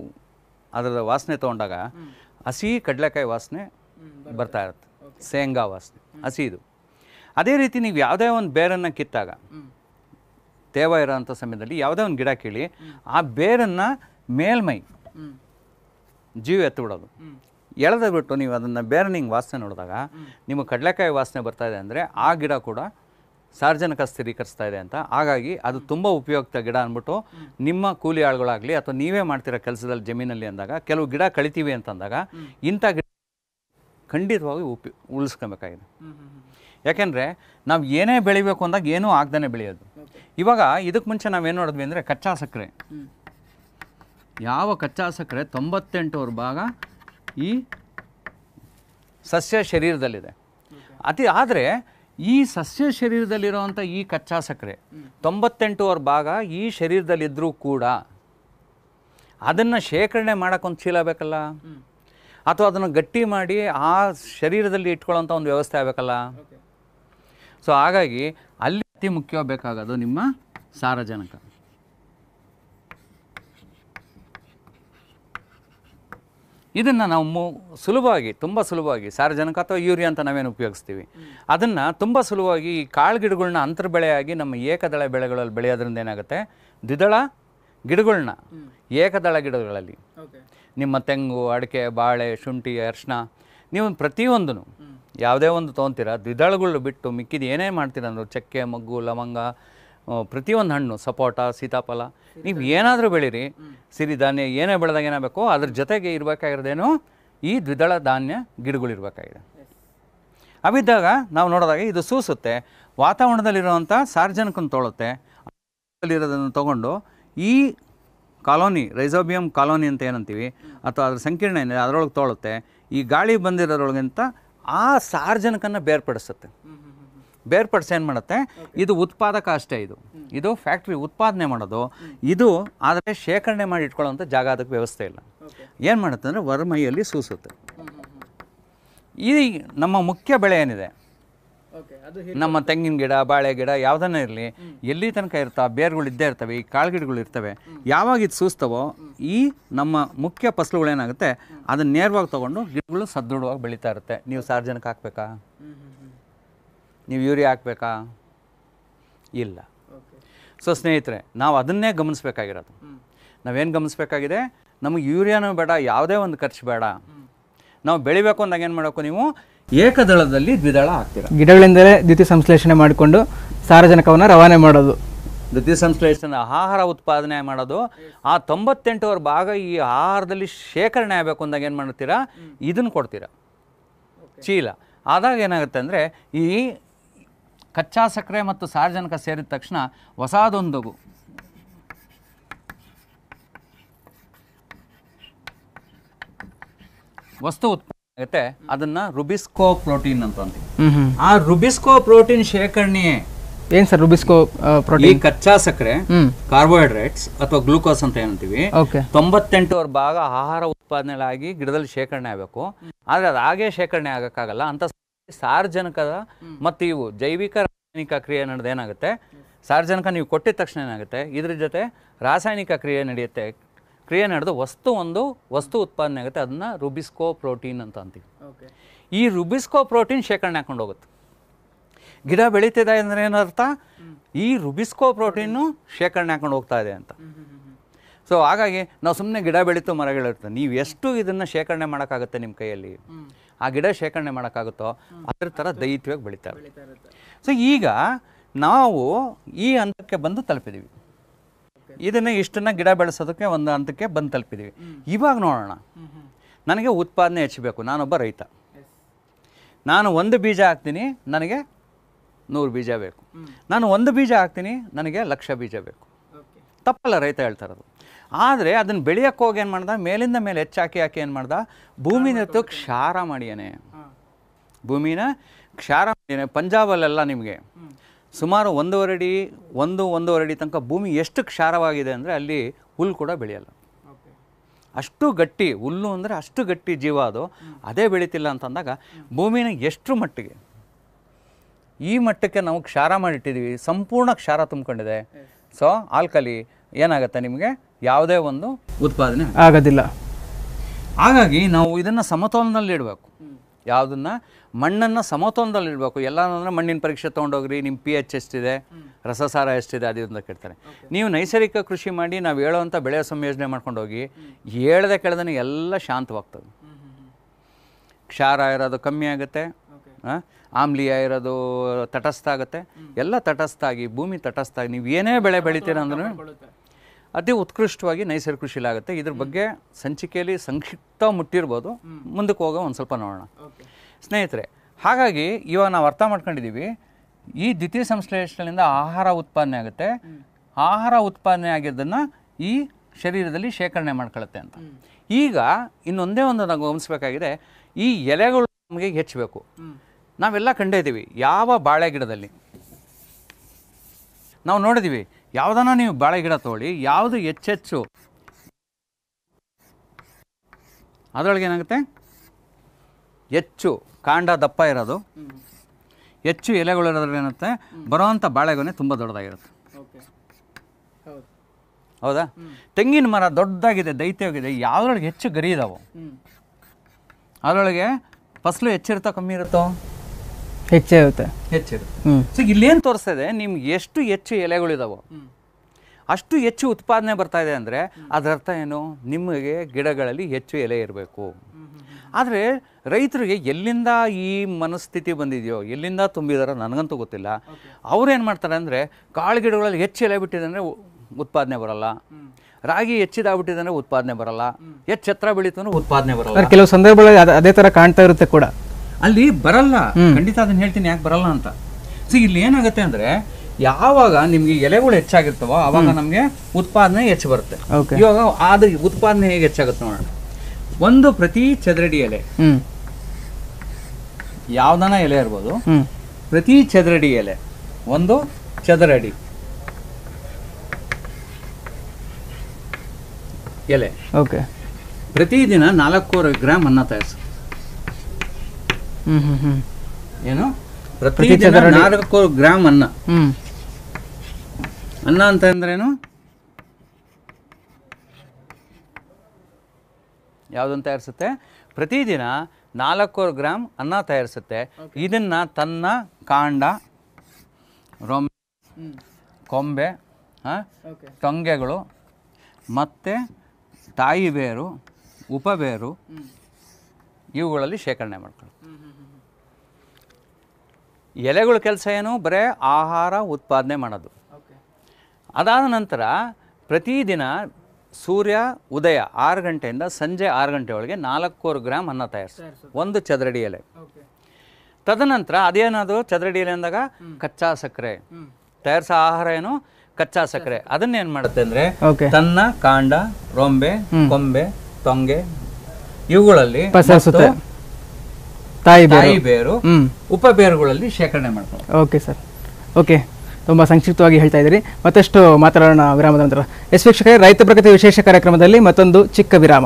ಅದರ ವಾಸನೆ ತಗೊಂಡಾಗ ಹಸಿ ಕಡಲೆಕಾಯಿ ವಾಸನೆ ಬರ್ತಾ ಇರುತ್ತೆ ಶೇಂಗಾ ವಾಸನೆ ಹಸಿ ಇದು ಅದೇ ರೀತಿ ನೀವು ಯಾವುದೇ ಒಂದು ಬೇರನ್ನು ಕಿತ್ತಾಗ ತೇವ ಇರೋಂಥ ಸಮಯದಲ್ಲಿ ಯಾವುದೇ ಒಂದು ಗಿಡ ಕೇಳಿ ಆ ಬೇರನ್ನು ಮೇಲ್ಮೈ ಜೀವ ಎತ್ತಿಬಿಡೋದು ಎಳೆದ ಬಿಟ್ಟು ನೀವು ಅದನ್ನು ಬೇರೆ ಹಿಂಗೆ ವಾಸನೆ ನೋಡಿದಾಗ ನಿಮಗೆ ಕಡಲೆಕಾಯಿ ವಾಸನೆ ಬರ್ತಾ ಇದೆ ಅಂದರೆ ಆ ಗಿಡ ಕೂಡ ಸಾರ್ವಜನಿಕ ಸ್ಥಿರೀಕರಿಸ್ತಾ ಇದೆ ಅಂತ ಹಾಗಾಗಿ ಅದು ತುಂಬ ಉಪಯುಕ್ತ ಗಿಡ ಅಂದ್ಬಿಟ್ಟು ನಿಮ್ಮ ಕೂಲಿ ಆಳುಗಳಾಗಲಿ ಅಥವಾ ನೀವೇ ಮಾಡ್ತಿರೋ ಕೆಲಸದಲ್ಲಿ ಜಮೀನಲ್ಲಿ ಅಂದಾಗ ಕೆಲವು ಗಿಡ ಕಳಿತೀವಿ ಅಂತಂದಾಗ ಇಂಥ ಗಿಡ ಖಂಡಿತವಾಗಿ ಉಪ ಉಳಿಸ್ಕೊಬೇಕಾಗಿದೆ ಯಾಕೆಂದರೆ ನಾವು ಏನೇ ಬೆಳಿಬೇಕು ಅಂದಾಗ ಏನೂ ಆಗ್ದೇ ಬೆಳೆಯೋದು ಇವಾಗ ಇದಕ್ಕೆ ಮುಂಚೆ ನಾವೇನು ನೋಡಿದ್ವಿ ಅಂದರೆ ಕಚ್ಚಾ ಸಕ್ಕರೆ ಯಾವ ಕಚ್ಚಾ ಸಕ್ಕರೆ ತೊಂಬತ್ತೆಂಟು ಭಾಗ ಈ ಸಸ್ಯ ಶರೀರದಲ್ಲಿದೆ ಅತಿ ಆದರೆ ಈ ಸಸ್ಯ ಶರೀರದಲ್ಲಿರುವಂಥ ಈ ಕಚ್ಚಾ ಸಕ್ಕರೆ ತೊಂಬತ್ತೆಂಟು ಭಾಗ ಈ ಶರೀರದಲ್ಲಿದ್ದರೂ ಕೂಡ ಅದನ್ನು ಶೇಖರಣೆ ಮಾಡೋಕ್ಕೊಂದು ಚೀಲ ಬೇಕಲ್ಲ ಅಥವಾ ಅದನ್ನು ಗಟ್ಟಿ ಮಾಡಿ ಆ ಶರೀರದಲ್ಲಿ ಇಟ್ಕೊಳ್ಳೋಂಥ ಒಂದು ವ್ಯವಸ್ಥೆ ಆಗಬೇಕಲ್ಲ ಸೊ ಹಾಗಾಗಿ ಅಲ್ಲಿ ಅತಿ ಮುಖ್ಯ ಬೇಕಾಗೋದು ನಿಮ್ಮ ಸಾರಜನಕ ಇದನ್ನು ನಾವು ಮು ಸುಲಭವಾಗಿ ತುಂಬ ಸುಲಭವಾಗಿ ಸಾರಜನಕ ಅಥವಾ ಯೂರಿಯಾ ಅಂತ ನಾವೇನು ಉಪಯೋಗಿಸ್ತೀವಿ ಅದನ್ನು ತುಂಬ ಸುಲಭವಾಗಿ ಈ ಕಾಳು ಗಿಡಗಳನ್ನ ಅಂತರ್ಬೆಳೆಯಾಗಿ ನಮ್ಮ ಏಕದಳ ಬೆಳೆಗಳಲ್ಲಿ ಬೆಳೆಯೋದ್ರಿಂದ ಏನಾಗುತ್ತೆ ದ್ವಿದಳ ಗಿಡಗಳನ್ನ ಏಕದಳ ಗಿಡಗಳಲ್ಲಿ ನಿಮ್ಮ ತೆಂಗು ಅಡಿಕೆ ಬಾಳೆ ಶುಂಠಿ ಅರ್ಶನ ನೀವು ಪ್ರತಿಯೊಂದು ಯಾವುದೇ ಒಂದು ತೊಗೊತೀರ ದ್ವಿದಳಗಳು ಬಿಟ್ಟು ಮಿಕ್ಕಿದ ಏನೇ ಮಾಡ್ತೀರ ಚಕ್ಕೆ ಮಗ್ಗು ಲವಂಗ ಪ್ರತಿಯೊಂದು ಹಣ್ಣು ಸಪೋಟ ಸೀತಾಫಲ ನೀವು ಏನಾದರೂ ಬೆಳೀರಿ ಧಾನ್ಯ ಏನೇ ಬೆಳೆದಾಗ ಏನಾಗಬೇಕು ಅದ್ರ ಜೊತೆಗೆ ಇರಬೇಕಾಗಿರೋದೇನು ಈ ದ್ವಿದಳ ಧಾನ್ಯ ಗಿಡಗಳಿರ್ಬೇಕಾಗಿದೆ ಅವಿದ್ದಾಗ ನಾವು ನೋಡಿದಾಗ ಇದು ಸೂಸುತ್ತೆ ವಾತಾವರಣದಲ್ಲಿರುವಂಥ ಸಾರ್ವಜನಿಕನ ತೊಳುತ್ತೆ ಇರೋದನ್ನು ತೊಗೊಂಡು ಈ ಕಾಲೋನಿ ರೈಸೋಬಿಯಂ ಕಾಲೋನಿ ಅಂತ ಏನಂತೀವಿ ಅಥವಾ ಅದ್ರ ಸಂಕೀರ್ಣ ಏನಿದೆ ಅದರೊಳಗೆ ತೊಳುತ್ತೆ ಈ ಗಾಳಿ ಬಂದಿರೋದ್ರೊಳಗಿಂತ ಆ ಸಾರ್ವಜನಿಕನ ಬೇರ್ಪಡಿಸುತ್ತೆ ಬೇರ್ಪಡಿಸಿ ಏನು ಮಾಡುತ್ತೆ ಇದು ಉತ್ಪಾದಕ ಅಷ್ಟೇ ಇದು ಇದು ಫ್ಯಾಕ್ಟ್ರಿ ಉತ್ಪಾದನೆ ಮಾಡೋದು ಇದು ಆದರೆ ಶೇಖರಣೆ ಮಾಡಿ ಇಟ್ಕೊಳ್ಳೋವಂಥ ಜಾಗ ಅದಕ್ಕೆ ವ್ಯವಸ್ಥೆ ಇಲ್ಲ ಏನು ಮಾಡುತ್ತೆ ಅಂದರೆ ಹೊರಮೈಯಲ್ಲಿ ಸೂಸುತ್ತೆ ಈ ನಮ್ಮ ಮುಖ್ಯ ಬೆಳೆ ಏನಿದೆ ನಮ್ಮ ತೆಂಗಿನ ಗಿಡ ಬಾಳೆ ಗಿಡ ಯಾವ್ದನ್ನ ಇರಲಿ ಎಲ್ಲಿ ತನಕ ಇರ್ತಾವೆ ಬೇರುಗಳು ಇದ್ದೇ ಇರ್ತವೆ ಈ ಕಾಳು ಗಿಡಗಳು ಇರ್ತವೆ ಯಾವಾಗ ಇದು ಸೂಸ್ತವೋ ಈ ನಮ್ಮ ಮುಖ್ಯ ಫಸಲುಗಳೇನಾಗುತ್ತೆ ಅದನ್ನ ನೇರವಾಗಿ ತಗೊಂಡು ಗಿಡಗಳು ಸದೃಢವಾಗಿ ಬೆಳೀತಾ ಇರುತ್ತೆ ನೀವು ಸಾರ್ವಜನಿಕ ಹಾಕ್ಬೇಕಾ ನೀವು ಯೂರಿಯಾ ಹಾಕಬೇಕಾ ಇಲ್ಲ ಸೊ ಸ್ನೇಹಿತರೆ ನಾವು ಅದನ್ನೇ ಗಮನಿಸ್ಬೇಕಾಗಿರೋದು ನಾವೇನು ಗಮನಿಸ್ಬೇಕಾಗಿದೆ ನಮಗೆ ಯೂರಿಯಾನೂ ಬೇಡ ಯಾವುದೇ ಒಂದು ಖರ್ಚು ಬೇಡ ನಾವು ಬೆಳಿಬೇಕು ಅಂದಾಗ ಏನು ಮಾಡಬೇಕು ನೀವು ಏಕದಳದಲ್ಲಿ ದ್ವಿದಳ ಹಾಕ್ತೀರ ಗಿಡಗಳಿಂದಲೇ ದ್ವಿತೀಯ ಸಂಶ್ಲೇಷಣೆ ಮಾಡಿಕೊಂಡು ಸಾರಜನಕವನ್ನು ರವಾನೆ ಮಾಡೋದು ದ್ವಿತೀಯ ಸಂಶ್ಲೇಷಣೆ ಆಹಾರ ಉತ್ಪಾದನೆ ಮಾಡೋದು ಆ ತೊಂಬತ್ತೆಂಟುವರೆ ಭಾಗ ಈ ಆಹಾರದಲ್ಲಿ ಶೇಖರಣೆ ಆಗಬೇಕು ಅಂದಾಗ ಏನು ಮಾಡ್ತೀರಾ ಇದನ್ನು ಕೊಡ್ತೀರಾ ಚೀಲ ಆದಾಗ ಏನಾಗುತ್ತೆ ಅಂದರೆ ಈ ಕಚ್ಚಾ ಸಕ್ಕರೆ ಮತ್ತು ಸಾರ್ವಜನಿಕ ಸೇರಿದ ತಕ್ಷಣ ಹೊಸದೊಂದಗು ವಸ್ತು ಉತ್ಪನ್ನ ಅದನ್ನ ರುಬಿಸ್ಕೋ ಪ್ರೋಟೀನ್ ಅಂತ ಆ ರುಬಿಸ್ಕೋ ಪ್ರೋಟೀನ್ ಶೇಖರಣೆ ಏನ್ ಸರ್ ರುಬಿಸ್ಕೋ ಪ್ರೋಟೀನ್ ಕಚ್ಚಾ ಸಕ್ಕರೆ ಕಾರ್ಬೋಹೈಡ್ರೇಟ್ಸ್ ಅಥವಾ ಗ್ಲೂಕೋಸ್ ಅಂತ ಏನಂತೀವಿ ತೊಂಬತ್ತೆಂಟು ಭಾಗ ಆಹಾರ ಉತ್ಪಾದನೆಗಳಾಗಿ ಗಿಡದಲ್ಲಿ ಶೇಖರಣೆ ಆಗಬೇಕು ಆದ್ರೆ ಅದ್ ಹಾಗೆ ಶೇಖರಣೆ ಆಗಕ್ಕಾಗಲ್ಲ ಅಂತ ಸಾರ್ವಜನಿಕದ ಮತ್ತು ಇವು ಜೈವಿಕ ರಾಸಾಯನಿಕ ಕ್ರಿಯೆ ನಡೆದ ಏನಾಗುತ್ತೆ ಸಾರ್ವಜನಿಕ ನೀವು ಕೊಟ್ಟಿದ ತಕ್ಷಣ ಏನಾಗುತ್ತೆ ಇದ್ರ ಜೊತೆ ರಾಸಾಯನಿಕ ಕ್ರಿಯೆ ನಡೆಯುತ್ತೆ ಕ್ರಿಯೆ ನಡೆದು ವಸ್ತು ಒಂದು ವಸ್ತು ಉತ್ಪಾದನೆ ಆಗುತ್ತೆ ಅದನ್ನ ರುಬಿಸ್ಕೋ ಪ್ರೋಟೀನ್ ಅಂತ ಅಂತೀವಿ ಈ ರುಬಿಸ್ಕೋ ಪ್ರೋಟೀನ್ ಶೇಖರಣೆ ಹಾಕೊಂಡು ಹೋಗುತ್ತೆ ಗಿಡ ಬೆಳೀತಿದೆ ಅಂದ್ರೆ ಏನರ್ಥ ಈ ರುಬಿಸ್ಕೋ ಪ್ರೋಟೀನು ಶೇಖರಣೆ ಹಾಕೊಂಡು ಹೋಗ್ತಾ ಇದೆ ಅಂತ ಸೊ ಹಾಗಾಗಿ ನಾವು ಸುಮ್ಮನೆ ಗಿಡ ಬೆಳೀತು ಮರಗಳಿರ್ತದೆ ನೀವು ಎಷ್ಟು ಇದನ್ನು ಶೇಖರಣೆ ಮಾಡೋಕ್ಕಾಗುತ್ತೆ ನಿಮ್ಮ ಕೈಯಲ್ಲಿ ಆ ಗಿಡ ಶೇಖರಣೆ ಮಾಡೋಕ್ಕಾಗುತ್ತೋ ಅದರ ಥರ ದೈತ್ಯವಾಗಿ ಬೆಳೀತಾ ಸೊ ಈಗ ನಾವು ಈ ಹಂತಕ್ಕೆ ಬಂದು ತಲುಪಿದ್ದೀವಿ ಇದನ್ನು ಇಷ್ಟನ್ನ ಗಿಡ ಬೆಳೆಸೋದಕ್ಕೆ ಒಂದು ಹಂತಕ್ಕೆ ಬಂದು ತಲುಪಿದ್ದೀವಿ ಇವಾಗ ನೋಡೋಣ ನನಗೆ ಉತ್ಪಾದನೆ ಹೆಚ್ಚಬೇಕು ನಾನೊಬ್ಬ ರೈತ ನಾನು ಒಂದು ಬೀಜ ಹಾಕ್ತೀನಿ ನನಗೆ ನೂರು ಬೀಜ ಬೇಕು ನಾನು ಒಂದು ಬೀಜ ಹಾಕ್ತೀನಿ ನನಗೆ ಲಕ್ಷ ಬೀಜ ಬೇಕು ತಪ್ಪಲ್ಲ ರೈತ ಹೇಳ್ತಾರದು ಆದರೆ ಅದನ್ನು ಬೆಳೆಯೋಕ್ಕೆ ಹೋಗಿ ಏನು ಮಾಡ್ದ ಮೇಲಿಂದ ಮೇಲೆ ಹೆಚ್ಚಾಕಿ ಹಾಕಿ ಏನು ಮಾಡ್ದ ತು ಕ್ಷಾರ ಮಾಡಿಯಾನೆ ಭೂಮಿನ ಕ್ಷಾರ ಮಾಡ್ಯಾನೆ ಪಂಜಾಬಲ್ಲೆಲ್ಲ ನಿಮಗೆ ಸುಮಾರು ಒಂದೂವರೆ ಅಡಿ ಒಂದು ಒಂದೂವರೆ ಅಡಿ ತನಕ ಭೂಮಿ ಎಷ್ಟು ಕ್ಷಾರವಾಗಿದೆ ಅಂದರೆ ಅಲ್ಲಿ ಹುಲ್ಲು ಕೂಡ ಬೆಳೆಯಲ್ಲ ಅಷ್ಟು ಗಟ್ಟಿ ಹುಲ್ಲು ಅಂದರೆ ಅಷ್ಟು ಗಟ್ಟಿ ಜೀವ ಅದು ಅದೇ ಬೆಳೀತಿಲ್ಲ ಅಂತಂದಾಗ ಭೂಮಿನ ಎಷ್ಟು ಮಟ್ಟಿಗೆ ಈ ಮಟ್ಟಕ್ಕೆ ನಾವು ಕ್ಷಾರ ಮಾಡಿಟ್ಟಿದ್ದೀವಿ ಸಂಪೂರ್ಣ ಕ್ಷಾರ ತುಂಬಿಕೊಂಡಿದೆ ಸೊ ಆಲ್ಕಲಿ ಏನಾಗುತ್ತೆ ನಿಮಗೆ ಯಾವುದೇ ಒಂದು ಉತ್ಪಾದನೆ ಆಗೋದಿಲ್ಲ ಹಾಗಾಗಿ ನಾವು ಇದನ್ನು ಸಮತೋಲನದಲ್ಲಿ ಇಡಬೇಕು ಯಾವುದನ್ನು ಮಣ್ಣನ್ನು ಸಮತೋಲನದಲ್ಲಿ ಇಡಬೇಕು ಎಲ್ಲ ಅಂದರೆ ಮಣ್ಣಿನ ಪರೀಕ್ಷೆ ತೊಗೊಂಡೋಗ್ರಿ ನಿಮ್ಮ ಪಿ ಎಚ್ ಎಷ್ಟಿದೆ ರಸಸಾರ ಎಷ್ಟಿದೆ ಅದರಿಂದ ಕೇಳ್ತಾರೆ ನೀವು ನೈಸರ್ಗಿಕ ಕೃಷಿ ಮಾಡಿ ನಾವು ಹೇಳೋವಂಥ ಬೆಳೆ ಸಂಯೋಜನೆ ಮಾಡ್ಕೊಂಡು ಹೋಗಿ ಹೇಳ್ದೆ ಎಲ್ಲ ಶಾಂತವಾಗ್ತದೆ ಕ್ಷಾರ ಇರೋದು ಕಮ್ಮಿ ಆಗುತ್ತೆ ಆಮ್ಲೀಯ ಇರೋದು ತಟಸ್ಥ ಆಗುತ್ತೆ ಎಲ್ಲ ತಟಸ್ಥ ಆಗಿ ಭೂಮಿ ತಟಸ್ಥ ಆಗಿ ನೀವು ಏನೇ ಬೆಳೆ ಬೆಳಿತೀರ ಅಂದ್ರೂ ಅತಿ ಉತ್ಕೃಷ್ಟವಾಗಿ ನೈಸರ್ಗಿಕ ಕೃಷಿ ಆಗುತ್ತೆ ಇದ್ರ ಬಗ್ಗೆ ಸಂಚಿಕೆಯಲ್ಲಿ ಸಂಕ್ಷಿಪ್ತ ಮುಟ್ಟಿರ್ಬೋದು ಮುಂದಕ್ಕೆ ಹೋಗೋ ಒಂದು ಸ್ವಲ್ಪ ನೋಡೋಣ ಸ್ನೇಹಿತರೆ ಹಾಗಾಗಿ ಇವಾಗ ನಾವು ಅರ್ಥ ಮಾಡ್ಕೊಂಡಿದ್ದೀವಿ ಈ ದ್ವಿತೀಯ ಸಂಶ್ಲೇಷಣೆಯಿಂದ ಆಹಾರ ಉತ್ಪಾದನೆ ಆಗುತ್ತೆ ಆಹಾರ ಉತ್ಪಾದನೆ ಆಗಿದ್ದನ್ನು ಈ ಶರೀರದಲ್ಲಿ ಶೇಖರಣೆ ಮಾಡ್ಕೊಳ್ಳುತ್ತೆ ಅಂತ ಈಗ ಇನ್ನೊಂದೇ ಒಂದು ನಾವು ಗಮನಿಸಬೇಕಾಗಿದೆ ಈ ಎಲೆಗಳು ನಮಗೆ ಹೆಚ್ಚಬೇಕು ನಾವೆಲ್ಲ ಕಂಡಿದ್ದೀವಿ ಯಾವ ಬಾಳೆ ಗಿಡದಲ್ಲಿ ನಾವು ನೋಡಿದ್ದೀವಿ ಯಾವುದನ್ನ ನೀವು ಬಾಳೆ ಗಿಡ ತೊಗೊಳ್ಳಿ ಯಾವುದು ಹೆಚ್ಚೆಚ್ಚು ಅದರೊಳಗೆ ಏನಾಗುತ್ತೆ ಹೆಚ್ಚು ಕಾಂಡ ದಪ್ಪ ಇರೋದು ಹೆಚ್ಚು ಎಲೆಗಳಿರೋದ್ರಲ್ಲಿ ಏನಾಗುತ್ತೆ ಬರುವಂಥ ಬಾಳೆಗೊನೆ ತುಂಬ ದೊಡ್ಡದಾಗಿರುತ್ತೆ ಹೌದಾ ತೆಂಗಿನ ಮರ ದೊಡ್ಡದಾಗಿದೆ ದೈತ್ಯವಾಗಿದೆ ಯಾವ್ದ್ರೊಳಗೆ ಹೆಚ್ಚು ಗರಿ ಇದಾವೆ ಅದರೊಳಗೆ ಫಸಲು ಹೆಚ್ಚಿರುತ್ತೋ ಕಮ್ಮಿ ಇರುತ್ತೋ ಹೆಚ್ಚಿರುತ್ತೆ ಹೆಚ್ಚಿರುತ್ತೆ ಸೊ ಇಲ್ಲೇನು ತೋರಿಸ್ತಾ ಇದೆ ನಿಮ್ಗೆ ಎಷ್ಟು ಹೆಚ್ಚು ಎಲೆಗಳಿದಾವೆ ಅಷ್ಟು ಹೆಚ್ಚು ಉತ್ಪಾದನೆ ಬರ್ತಾ ಇದೆ ಅಂದರೆ ಅದರರ್ಥ ಏನು ನಿಮಗೆ ಗಿಡಗಳಲ್ಲಿ ಹೆಚ್ಚು ಎಲೆ ಇರಬೇಕು ಆದರೆ ರೈತರಿಗೆ ಎಲ್ಲಿಂದ ಈ ಮನಸ್ಥಿತಿ ಬಂದಿದೆಯೋ ಎಲ್ಲಿಂದ ತುಂಬಿದಾರೋ ನನಗಂತೂ ಗೊತ್ತಿಲ್ಲ ಅವ್ರೇನು ಮಾಡ್ತಾರೆ ಅಂದರೆ ಕಾಳು ಗಿಡಗಳಲ್ಲಿ ಹೆಚ್ಚು ಎಲೆ ಬಿಟ್ಟಿದೆ ಅಂದರೆ ಉತ್ಪಾದನೆ ಬರಲ್ಲ ರಾಗಿ ಹೆಚ್ಚಿದಾಗ್ಬಿಟ್ಟಿದೆ ಅಂದರೆ ಉತ್ಪಾದನೆ ಬರಲ್ಲ ಹೆಚ್ಚು ಛತ್ರ ಬೆಳೀತು ಉತ್ಪಾದನೆ ಬರಲ್ಲ ಕೆಲವು ಸಂದರ್ಭಗಳಲ್ಲಿ ಅದೇ ಥರ ಕಾಣ್ತಾ ಇರುತ್ತೆ ಕೂಡ ಅಲ್ಲಿ ಬರಲ್ಲ ಖಂಡಿತ ಅದನ್ನ ಹೇಳ್ತೀನಿ ಯಾಕೆ ಬರಲ್ಲ ಅಂತ ಸೊ ಇಲ್ಲಿ ಏನಾಗುತ್ತೆ ಅಂದ್ರೆ ಯಾವಾಗ ನಿಮ್ಗೆ ಎಲೆಗಳು ಹೆಚ್ಚಾಗಿರ್ತವೋ ಅವಾಗ ನಮಗೆ ಉತ್ಪಾದನೆ ಹೆಚ್ಚು ಬರುತ್ತೆ ಇವಾಗ ಆದ್ರೆ ಉತ್ಪಾದನೆ ಹೇಗೆ ಹೆಚ್ಚಾಗುತ್ತೆ ನೋಡೋಣ ಒಂದು ಪ್ರತಿ ಚದರಡಿ ಎಲೆ ಯಾವ್ದನ ಎಲೆ ಇರ್ಬೋದು ಪ್ರತಿ ಚದರಡಿ ಎಲೆ ಒಂದು ಚದರಡಿ ಎಲೆ ಓಕೆ ಪ್ರತಿದಿನ ನಾಲ್ಕೂವರೆ ಗ್ರಾಮ್ ಅನ್ನ ತಯಾರಿಸುತ್ತೆ ಏನು ಪ್ರತಿ ಜನ ನಾಲ್ಕು ಗ್ರಾಮ್ ಅನ್ನ ಅನ್ನ ಅಂತ ಅಂದ್ರೇನು ಯಾವುದನ್ನು ತಯಾರಿಸುತ್ತೆ ಪ್ರತಿದಿನ ನಾಲ್ಕೂರು ಗ್ರಾಮ್ ಅನ್ನ ತಯಾರಿಸುತ್ತೆ ಇದನ್ನು ತನ್ನ ಕಾಂಡ ರೊಮ್ ಕೊಂಬೆ ತೊಂಗೆಗಳು ಮತ್ತು ತಾಯಿ ಬೇರು ಉಪಬೇರು ಇವುಗಳಲ್ಲಿ ಶೇಖರಣೆ ಮಾಡ್ಕೊಳ್ಳಿ ಎಲೆಗಳ ಕೆಲಸ ಏನು ಬರೇ ಆಹಾರ ಉತ್ಪಾದನೆ ಮಾಡೋದು ಅದಾದ ನಂತರ ಪ್ರತಿದಿನ ಸೂರ್ಯ ಉದಯ ಆರು ಗಂಟೆಯಿಂದ ಸಂಜೆ ಆರು ಗಂಟೆ ಒಳಗೆ ನಾಲ್ಕೂರು ಗ್ರಾಮ್ ಅನ್ನ ತಯಾರಿಸಿ ಒಂದು ಚದರಡಿ ಎಲೆ ತದನಂತರ ಅದೇನದು ಚದರಡಿ ಎಲೆ ಅಂದಾಗ ಕಚ್ಚಾ ಸಕ್ಕರೆ ತಯಾರಿಸೋ ಆಹಾರ ಏನು ಕಚ್ಚಾ ಸಕ್ಕರೆ ಅದನ್ನೇನು ಮಾಡುತ್ತೆ ಅಂದರೆ ತನ್ನ ಕಾಂಡ ರೊಂಬೆ ಕೊಂಬೆ ತೊಂಗೆ ಇವುಗಳಲ್ಲಿ ತಾಯಿ ಬೇರು ಉಪ ಬೇರುಗಳಲ್ಲಿ ಶೇಖರಣೆ ಮಾಡ್ತಾರೆ ಓಕೆ ಸರ್ ಓಕೆ ತುಂಬಾ ಸಂಕ್ಷಿಪ್ತವಾಗಿ ಹೇಳ್ತಾ ಇದ್ದೀರಿ ಮತ್ತಷ್ಟು ಮಾತಾಡೋಣ ವಿರಾಮದ ನಂತರ ಎಸ್ ವೀಕ್ಷಕರೇ ರೈತ ಪ್ರಗತಿ ವಿಶೇಷ ಕಾರ್ಯಕ್ರಮದಲ್ಲಿ ಮತ್ತೊಂದು ಚಿಕ್ಕ ವಿರಾಮ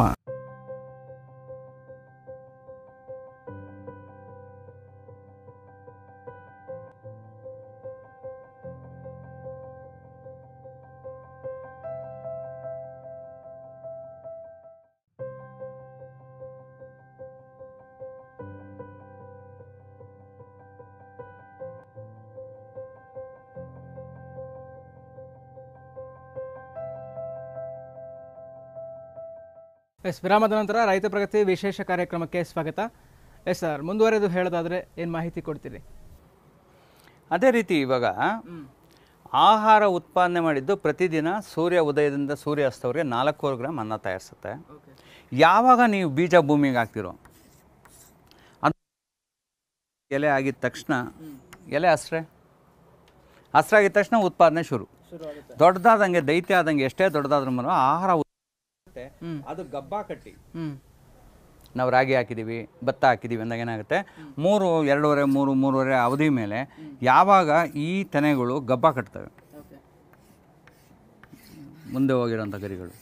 ಎಸ್ ವಿರಾಮದ ನಂತರ ರೈತ ಪ್ರಗತಿ ವಿಶೇಷ ಕಾರ್ಯಕ್ರಮಕ್ಕೆ ಸ್ವಾಗತ ಎಸ್ ಸರ್ ಮುಂದುವರೆದು ಹೇಳೋದಾದರೆ ಏನು ಮಾಹಿತಿ ಕೊಡ್ತೀರಿ ಅದೇ ರೀತಿ ಇವಾಗ ಆಹಾರ ಉತ್ಪಾದನೆ ಮಾಡಿದ್ದು ಪ್ರತಿದಿನ ಸೂರ್ಯ ಉದಯದಿಂದ ಸೂರ್ಯ ಅಸ್ತವ್ರಿಗೆ ನಾಲ್ಕೂವರೆ ಗ್ರಾಮ್ ಅನ್ನ ತಯಾರಿಸುತ್ತೆ ಯಾವಾಗ ನೀವು ಬೀಜ ಭೂಮಿಗೆ ಹಾಕ್ತಿರೋ ಅದು ಎಲೆ ಆಗಿದ ತಕ್ಷಣ ಎಲೆ ಹಸ್ರೆ ಹಸ್ರಾಗಿದ ತಕ್ಷಣ ಉತ್ಪಾದನೆ ಶುರು ದೊಡ್ಡದಾದಂಗೆ ದೈತ್ಯ ಆದಂಗೆ ಎಷ್ಟೇ ದೊಡ್ಡದಾದ್ರೂ ಆಹಾರ ಏನಾಗುತ್ತೆ ಅದು ಗಬ್ಬ ಕಟ್ಟಿ ನಾವು ರಾಗಿ ಹಾಕಿದ್ದೀವಿ ಭತ್ತ ಹಾಕಿದ್ದೀವಿ ಅಂದಾಗ ಏನಾಗುತ್ತೆ ಮೂರು ಎರಡೂವರೆ ಮೂರು ಮೂರುವರೆ ಅವಧಿ ಮೇಲೆ ಯಾವಾಗ ಈ ತೆನೆಗಳು ಗಬ್ಬ ಕಟ್ತವೆ ಮುಂದೆ ಹೋಗಿರೋಂಥ ಗರಿಗಳು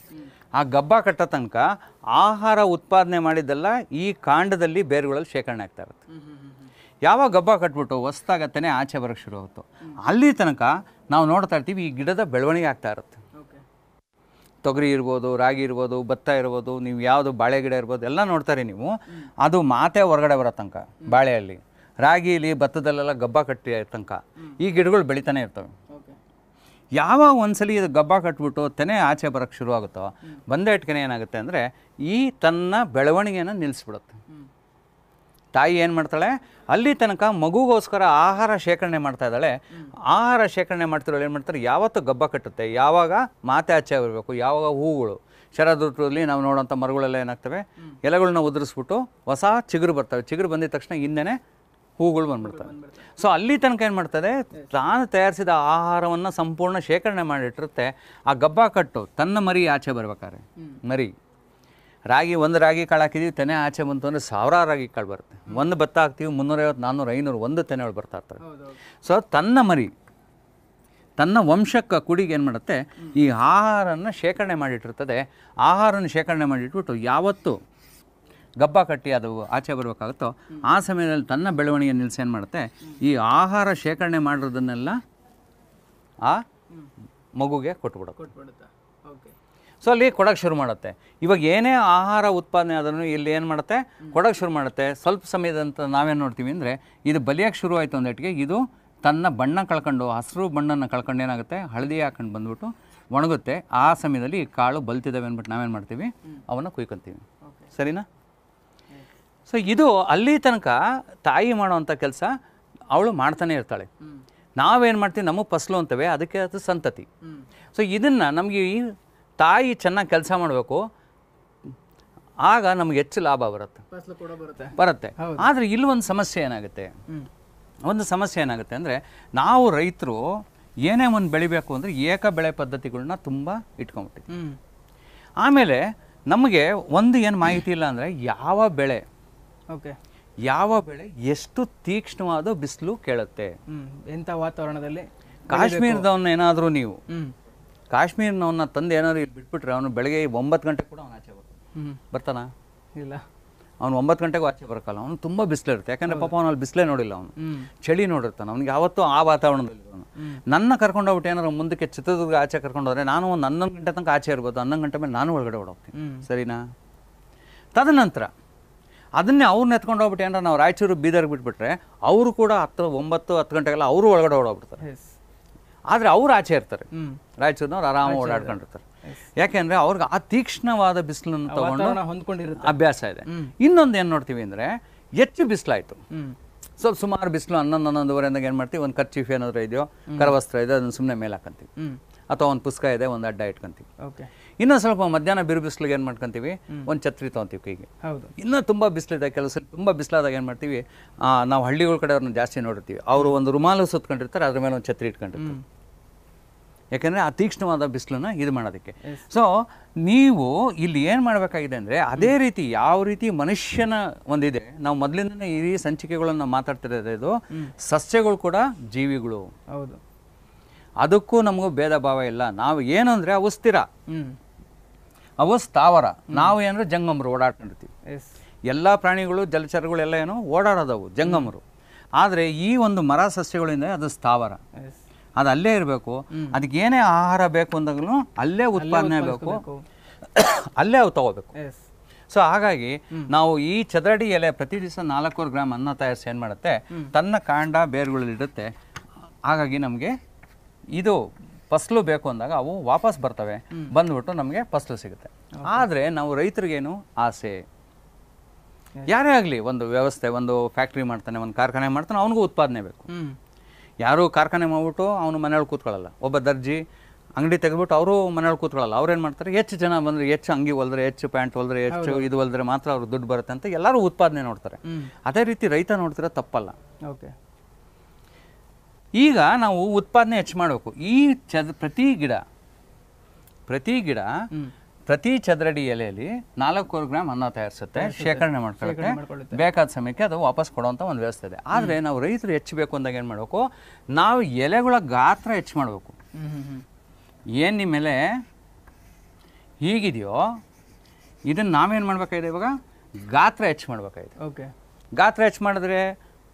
ಆ ಗಬ್ಬ ಕಟ್ಟೋ ತನಕ ಆಹಾರ ಉತ್ಪಾದನೆ ಮಾಡಿದ್ದೆಲ್ಲ ಈ ಕಾಂಡದಲ್ಲಿ ಬೇರುಗಳಲ್ಲಿ ಶೇಖರಣೆ ಆಗ್ತಾ ಇರುತ್ತೆ ಯಾವಾಗ ಗಬ್ಬ ಕಟ್ಬಿಟ್ಟು ತೆನೆ ಆಚೆ ಬರೋಕ್ಕೆ ಶುರು ಆಗುತ್ತೋ ಅಲ್ಲಿ ತನಕ ನಾವು ನೋಡ್ತಾ ಇರ್ತೀವಿ ಈ ಗಿಡದ ಬೆಳವಣಿಗೆ ಆಗ್ತಾ ಇರುತ್ತೆ ತೊಗರಿ ಇರ್ಬೋದು ರಾಗಿ ಇರ್ಬೋದು ಭತ್ತ ಇರ್ಬೋದು ನೀವು ಯಾವುದು ಬಾಳೆ ಗಿಡ ಇರ್ಬೋದು ಎಲ್ಲ ನೋಡ್ತಾರೆ ನೀವು ಅದು ಮಾತೆ ಹೊರಗಡೆ ಬರೋ ತನಕ ಬಾಳೆಯಲ್ಲಿ ರಾಗಿಯಲ್ಲಿ ಭತ್ತದಲ್ಲೆಲ್ಲ ಗಬ್ಬ ಕಟ್ಟಿ ತನಕ ಈ ಗಿಡಗಳು ಬೆಳಿತಾನೆ ಇರ್ತವೆ ಯಾವಾಗ ಒಂದ್ಸಲ ಇದು ಗಬ್ಬ ಕಟ್ಬಿಟ್ಟು ತೆನೆ ಆಚೆ ಬರೋಕ್ಕೆ ಶುರುವಾಗುತ್ತೋ ಬಂದೇಟ್ಕೆನೆ ಏನಾಗುತ್ತೆ ಅಂದರೆ ಈ ತನ್ನ ಬೆಳವಣಿಗೆಯನ್ನು ನಿಲ್ಲಿಸ್ಬಿಡುತ್ತೆ ತಾಯಿ ಏನು ಮಾಡ್ತಾಳೆ ಅಲ್ಲಿ ತನಕ ಮಗುಗೋಸ್ಕರ ಆಹಾರ ಶೇಖರಣೆ ಮಾಡ್ತಾ ಇದ್ದಾಳೆ ಆಹಾರ ಶೇಖರಣೆ ಮಾಡ್ತಿರೋಳು ಏನು ಮಾಡ್ತಾರೆ ಯಾವತ್ತು ಗಬ್ಬ ಕಟ್ಟುತ್ತೆ ಯಾವಾಗ ಮಾತೆ ಆಚೆ ಬರಬೇಕು ಯಾವಾಗ ಹೂಗಳು ಶರದ್ ಋತುವಲ್ಲಿ ನಾವು ನೋಡೋಂಥ ಮರಗಳೆಲ್ಲ ಏನಾಗ್ತವೆ ಎಲೆಗಳನ್ನ ಉದುರಿಸ್ಬಿಟ್ಟು ಹೊಸ ಚಿಗುರು ಬರ್ತವೆ ಚಿಗುರು ಬಂದಿದ ತಕ್ಷಣ ಹಿಂದೆನೆ ಹೂಗಳು ಬಂದ್ಬಿಡ್ತವೆ ಸೊ ಅಲ್ಲಿ ತನಕ ಏನು ಮಾಡ್ತದೆ ತಾನು ತಯಾರಿಸಿದ ಆಹಾರವನ್ನು ಸಂಪೂರ್ಣ ಶೇಖರಣೆ ಮಾಡಿಟ್ಟಿರುತ್ತೆ ಆ ಗಬ್ಬ ಕಟ್ಟು ತನ್ನ ಮರಿ ಆಚೆ ಬರ್ಬೇಕಾದ್ರೆ ಮರಿ ರಾಗಿ ಒಂದು ರಾಗಿ ಕಾಳು ಹಾಕಿದ್ದೀವಿ ತೆನೆ ಆಚೆ ಬಂತು ಅಂದರೆ ಸಾವಿರಾರು ರಾಗಿ ಕಾಳು ಬರುತ್ತೆ ಒಂದು ಭತ್ತ ಹಾಕ್ತೀವಿ ಮುನ್ನೂರೈವತ್ತು ನಾನ್ನೂರು ಐನೂರು ಒಂದು ತೆನೆಗಳು ಬರ್ತಾ ಇರ್ತವೆ ಸೊ ತನ್ನ ಮರಿ ತನ್ನ ವಂಶಕ್ಕೆ ಕುಡಿಗೆ ಏನು ಮಾಡುತ್ತೆ ಈ ಆಹಾರನ ಶೇಖರಣೆ ಮಾಡಿಟ್ಟಿರ್ತದೆ ಆಹಾರನ ಶೇಖರಣೆ ಮಾಡಿಟ್ಬಿಟ್ಟು ಯಾವತ್ತು ಗಬ್ಬ ಕಟ್ಟಿ ಅದು ಆಚೆ ಬರಬೇಕಾಗುತ್ತೋ ಆ ಸಮಯದಲ್ಲಿ ತನ್ನ ಬೆಳವಣಿಗೆ ನಿಲ್ಲಿಸಿ ಏನು ಮಾಡುತ್ತೆ ಈ ಆಹಾರ ಶೇಖರಣೆ ಮಾಡಿರೋದನ್ನೆಲ್ಲ ಆ ಮಗುಗೆ ಕೊಟ್ಬಿಡೋ ಸೊ ಅಲ್ಲಿ ಕೊಡೋಕೆ ಶುರು ಮಾಡುತ್ತೆ ಇವಾಗ ಏನೇ ಆಹಾರ ಉತ್ಪಾದನೆ ಆದ್ರೂ ಇಲ್ಲಿ ಏನು ಮಾಡುತ್ತೆ ಕೊಡೋಕೆ ಶುರು ಮಾಡುತ್ತೆ ಸ್ವಲ್ಪ ಸಮಯದಂತ ನಾವೇನು ನೋಡ್ತೀವಿ ಅಂದರೆ ಇದು ಬಲಿಯೋಕ್ಕೆ ಶುರು ಆಯಿತು ಅಂದಟ್ಟಿಗೆ ಇದು ತನ್ನ ಬಣ್ಣ ಕಳ್ಕೊಂಡು ಹಸಿರು ಬಣ್ಣನ ಕಳ್ಕೊಂಡು ಏನಾಗುತ್ತೆ ಹಳದಿ ಹಾಕೊಂಡು ಬಂದ್ಬಿಟ್ಟು ಒಣಗುತ್ತೆ ಆ ಸಮಯದಲ್ಲಿ ಈ ಕಾಳು ಬಲ್ತಿದ್ದಾವೆ ಅಂದ್ಬಿಟ್ಟು ನಾವೇನು ಮಾಡ್ತೀವಿ ಅವನ್ನ ಕುಯ್ಕೊತೀವಿ ಸರಿನಾ ಸೊ ಇದು ಅಲ್ಲಿ ತನಕ ತಾಯಿ ಮಾಡೋವಂಥ ಕೆಲಸ ಅವಳು ಮಾಡ್ತಾನೆ ಇರ್ತಾಳೆ ನಾವೇನು ಮಾಡ್ತೀವಿ ನಮಗೆ ಫಸಲು ಅಂತವೆ ಅದಕ್ಕೆ ಅದು ಸಂತತಿ ಸೊ ಇದನ್ನು ನಮಗೆ ಈ ತಾಯಿ ಚೆನ್ನಾಗಿ ಕೆಲಸ ಮಾಡಬೇಕು ಆಗ ನಮ್ಗೆ ಹೆಚ್ಚು ಲಾಭ ಬರುತ್ತೆ ಬರುತ್ತೆ ಆದರೆ ಇಲ್ಲಿ ಒಂದು ಸಮಸ್ಯೆ ಏನಾಗುತ್ತೆ ಒಂದು ಸಮಸ್ಯೆ ಏನಾಗುತ್ತೆ ಅಂದರೆ ನಾವು ರೈತರು ಏನೇ ಒಂದು ಬೆಳಿಬೇಕು ಅಂದರೆ ಏಕ ಬೆಳೆ ಪದ್ಧತಿಗಳನ್ನ ತುಂಬ ಹ್ಞೂ ಆಮೇಲೆ ನಮಗೆ ಒಂದು ಏನು ಮಾಹಿತಿ ಇಲ್ಲ ಅಂದರೆ ಯಾವ ಬೆಳೆ ಓಕೆ ಯಾವ ಬೆಳೆ ಎಷ್ಟು ತೀಕ್ಷ್ಣವಾದ ಬಿಸಿಲು ಕೇಳುತ್ತೆ ಎಂಥ ವಾತಾವರಣದಲ್ಲಿ ಕಾಶ್ಮೀರದವನ್ನ ಏನಾದರೂ ನೀವು ಕಾಶ್ಮೀರ್ನವನ್ನ ತಂದು ಏನಾದ್ರು ಇಲ್ಲಿ ಬಿಟ್ಬಿಟ್ರೆ ಅವನು ಬೆಳಗ್ಗೆ ಒಂಬತ್ತು ಗಂಟೆಗೆ ಕೂಡ ಅವನು ಆಚೆ ಬರ್ತಾನೆ ಬರ್ತಾನ ಇಲ್ಲ ಅವ್ನು ಒಂಬತ್ತು ಗಂಟೆಗೂ ಆಚೆ ಬರೋಕ್ಕಲ್ಲ ಅವ್ನು ತುಂಬ ಇರುತ್ತೆ ಯಾಕಂದರೆ ಪಾಪ ಅವನಲ್ಲಿ ಬಿಸಿಲೇ ನೋಡಿಲ್ಲ ಅವನು ಚಳಿ ನೋಡಿರ್ತಾನೆ ಅವ್ನಿಗೆ ಯಾವತ್ತೂ ಆ ವಾತಾವರಣದಲ್ಲಿ ಅವನು ನನ್ನ ಕರ್ಕೊಂಡೋಗ್ಬಿಟ್ಟು ಏನಾರು ಮುಂದಕ್ಕೆ ಚಿತ್ರದುರ್ಗ ಆಚೆ ಕರ್ಕೊಂಡೋದ್ರೆ ನಾನು ಒಂದು ಹನ್ನೊಂದು ಗಂಟೆ ತನಕ ಆಚೆ ಇರ್ಬೋದು ಹನ್ನೊಂದು ಗಂಟೆ ಮೇಲೆ ನಾನು ಒಳಗಡೆ ಓಡೋಗ್ತೀನಿ ಸರಿನಾ ತದನಂತರ ಅದನ್ನೇ ಅವ್ರನ್ನ ಎತ್ಕೊಂಡೋಗ್ಬಿಟ್ಟು ಹೋಗ್ಬಿಟ್ಟು ಏನಾರ ನಾವು ರಾಯಚೂರು ಬೀದರ್ಗೆ ಬಿಟ್ಬಿಟ್ರೆ ಅವರು ಕೂಡ ಹತ್ತು ಒಂಬತ್ತು ಹತ್ತು ಗಂಟೆಗೆಲ್ಲ ಅವರು ಒಳಗಡೆ ಓಡೋಗ್ಬಿಡ್ತಾರೆ ಆದರೆ ಅವ್ರು ಆಚೆ ಇರ್ತಾರೆ ರಾಯಚೂರಿನವ್ರು ಆರಾಮ ಓಡಾಡ್ಕೊಂಡಿರ್ತಾರೆ ಯಾಕೆಂದ್ರೆ ಅವ್ರಿಗೆ ಆ ತೀಕ್ಷ್ಣವಾದ ಬಿಸಿಲನ್ನು ತಗೊಂಡು ಹೊಂದ್ಕೊಂಡಿರೋ ಅಭ್ಯಾಸ ಇದೆ ಇನ್ನೊಂದು ಏನು ನೋಡ್ತೀವಿ ಅಂದರೆ ಹೆಚ್ಚು ಬಿಸಿಲಾಯಿತು ಸ್ವಲ್ಪ ಸುಮಾರು ಬಿಸಿಲು ಹನ್ನೊಂದು ಅಂದಾಗ ಏನು ಮಾಡ್ತೀವಿ ಒಂದು ಕರ್ಚೀಫ್ ಏನಾದರೂ ಇದೆಯೋ ಕರವಸ್ತ್ರ ಇದೆಯೋ ಅದನ್ನು ಸುಮ್ಮನೆ ಮೇಲೆ ಹಾಕಂತೀವಿ ಅಥವಾ ಒಂದು ಪುಸ್ತಕ ಇದೆ ಒಂದು ಅಡ್ಡ ಇಟ್ಕೊಂತೀವಿ ಓಕೆ ಇನ್ನೂ ಸ್ವಲ್ಪ ಮಧ್ಯಾಹ್ನ ಬಿರು ಬಿಸಿಲಿಗೆ ಏನು ಮಾಡ್ಕೊತೀವಿ ಒಂದು ಛತ್ರಿ ತೊಗೊತೀವಿ ಕೈಗೆ ಹೌದು ಇನ್ನೂ ತುಂಬ ಬಿಸಿಲಿದೆ ಕೆಲಸ ತುಂಬ ಬಿಸಿಲಾದಾಗ ಏನು ಮಾಡ್ತೀವಿ ನಾವು ಹಳ್ಳಿಗಳ ಕಡೆ ಅವ್ರನ್ನ ಜಾಸ್ತಿ ನೋಡಿರ್ತೀವಿ ಅವರು ಒಂದು ರುಮಾಲು ಸುತ್ಕೊಂಡಿರ್ತಾರೆ ಅದ್ರ ಮೇಲೆ ಒಂದು ಛತ್ರಿ ಇಟ್ಕೊಂಡಿರ್ತಾರೆ ಯಾಕಂದ್ರೆ ಆ ತೀಕ್ಷ್ಣವಾದ ಬಿಸಿಲನ್ನು ಇದು ಮಾಡೋದಕ್ಕೆ ಸೊ ನೀವು ಇಲ್ಲಿ ಏನು ಮಾಡಬೇಕಾಗಿದೆ ಅಂದರೆ ಅದೇ ರೀತಿ ಯಾವ ರೀತಿ ಮನುಷ್ಯನ ಒಂದಿದೆ ನಾವು ಮೊದಲಿಂದನೇ ಈ ಸಂಚಿಕೆಗಳನ್ನು ಮಾತಾಡ್ತಿರೋದು ಇದು ಸಸ್ಯಗಳು ಕೂಡ ಜೀವಿಗಳು ಹೌದು ಅದಕ್ಕೂ ನಮಗೂ ಭೇದ ಭಾವ ಇಲ್ಲ ನಾವು ಏನು ಅಂದರೆ ಅವು ಸ್ಥಿರ ಅವು ಸ್ಥಾವರ ನಾವು ಏನಂದ್ರೆ ಜಂಗಮರು ಓಡಾಡ್ಕೊಂಡಿರ್ತೀವಿ ಎಲ್ಲ ಪ್ರಾಣಿಗಳು ಜಲಚರಗಳೆಲ್ಲ ಏನು ಓಡಾಡೋದವು ಜಂಗಮರು ಆದರೆ ಈ ಒಂದು ಮರ ಸಸ್ಯಗಳಿಂದ ಅದು ಸ್ಥಾವರ ಅದು ಅಲ್ಲೇ ಇರಬೇಕು ಅದಕ್ಕೆ ಏನೇ ಆಹಾರ ಬೇಕು ಅಂದಾಗಲೂ ಅಲ್ಲೇ ಉತ್ಪಾದನೆ ಬೇಕು ಅಲ್ಲೇ ಅವು ತಗೋಬೇಕು ಸೊ ಹಾಗಾಗಿ ನಾವು ಈ ಚದರಡಿ ಎಲೆ ಪ್ರತಿ ದಿವಸ ನಾಲ್ಕೂವರೆ ಗ್ರಾಮ್ ಅನ್ನ ತಯಾರಿಸಿ ಏನು ಮಾಡುತ್ತೆ ತನ್ನ ಕಾಂಡ ಬೇರುಗಳಲ್ಲಿ ಇಡುತ್ತೆ ಹಾಗಾಗಿ ನಮಗೆ ಇದು ಫಸಲು ಬೇಕು ಅಂದಾಗ ಅವು ವಾಪಸ್ ಬರ್ತವೆ ಬಂದ್ಬಿಟ್ಟು ನಮಗೆ ಫಸಲು ಸಿಗುತ್ತೆ ಆದರೆ ನಾವು ರೈತರಿಗೇನು ಆಸೆ ಯಾರೇ ಆಗಲಿ ಒಂದು ವ್ಯವಸ್ಥೆ ಒಂದು ಫ್ಯಾಕ್ಟ್ರಿ ಮಾಡ್ತಾನೆ ಒಂದು ಕಾರ್ಖಾನೆ ಮಾಡ್ತಾನೆ ಅವನಿಗೂ ಉತ್ಪಾದನೆ ಬೇಕು ಯಾರು ಕಾರ್ಖಾನೆ ಮಾಡ್ಬಿಟ್ಟು ಅವನು ಮನೆಯೊಳಗೆ ಕೂತ್ಕೊಳ್ಳಲ್ಲ ಒಬ್ಬ ದರ್ಜಿ ಅಂಗಡಿ ತೆಗೆದ್ಬಿಟ್ಟು ಅವರು ಮನೆಯೊಳಗೆ ಕೂತ್ಕೊಳ್ಳಲ್ಲ ಅವ್ರು ಮಾಡ್ತಾರೆ ಹೆಚ್ಚು ಜನ ಬಂದರೆ ಹೆಚ್ಚು ಅಂಗಿ ಹೊಲ್ದ್ರೆ ಹೆಚ್ಚು ಪ್ಯಾಂಟ್ ಹೊಲ್ದ್ರೆ ಹೆಚ್ಚು ಇದು ಹೊಲ್ದ್ರೆ ಮಾತ್ರ ಅವ್ರು ದುಡ್ಡು ಬರುತ್ತೆ ಅಂತ ಎಲ್ಲರೂ ಉತ್ಪಾದನೆ ನೋಡ್ತಾರೆ ಅದೇ ರೀತಿ ರೈತ ನೋಡ್ತಿರೋ ತಪ್ಪಲ್ಲ ಓಕೆ ಈಗ ನಾವು ಉತ್ಪಾದನೆ ಹೆಚ್ಚು ಮಾಡಬೇಕು ಈ ಚದ ಪ್ರತಿ ಗಿಡ ಪ್ರತಿ ಗಿಡ ಪ್ರತಿ ಚದರಡಿ ಎಲೆಯಲ್ಲಿ ನಾಲ್ಕೂವರೆ ಗ್ರಾಮ್ ಅನ್ನ ತಯಾರಿಸುತ್ತೆ ಶೇಖರಣೆ ಮಾಡ್ಕೊಳ್ಳುತ್ತೆ ಬೇಕಾದ ಸಮಯಕ್ಕೆ ಅದು ವಾಪಸ್ ಕೊಡುವಂಥ ಒಂದು ವ್ಯವಸ್ಥೆ ಇದೆ ಆದರೆ ನಾವು ರೈತರು ಹೆಚ್ಚಬೇಕು ಅಂದಾಗ ಏನು ಮಾಡಬೇಕು ನಾವು ಎಲೆಗಳ ಗಾತ್ರ ಹೆಚ್ಚು ಮಾಡಬೇಕು ಏನು ನಿಮ್ಮ ಎಲೆ ಹೀಗಿದೆಯೋ ಇದನ್ನು ನಾವೇನು ಮಾಡ್ಬೇಕಾಗಿದೆ ಇವಾಗ ಗಾತ್ರ ಹೆಚ್ಚು ಮಾಡಬೇಕಾಗಿದೆ ಓಕೆ ಗಾತ್ರ ಹೆಚ್ಚು ಮಾಡಿದ್ರೆ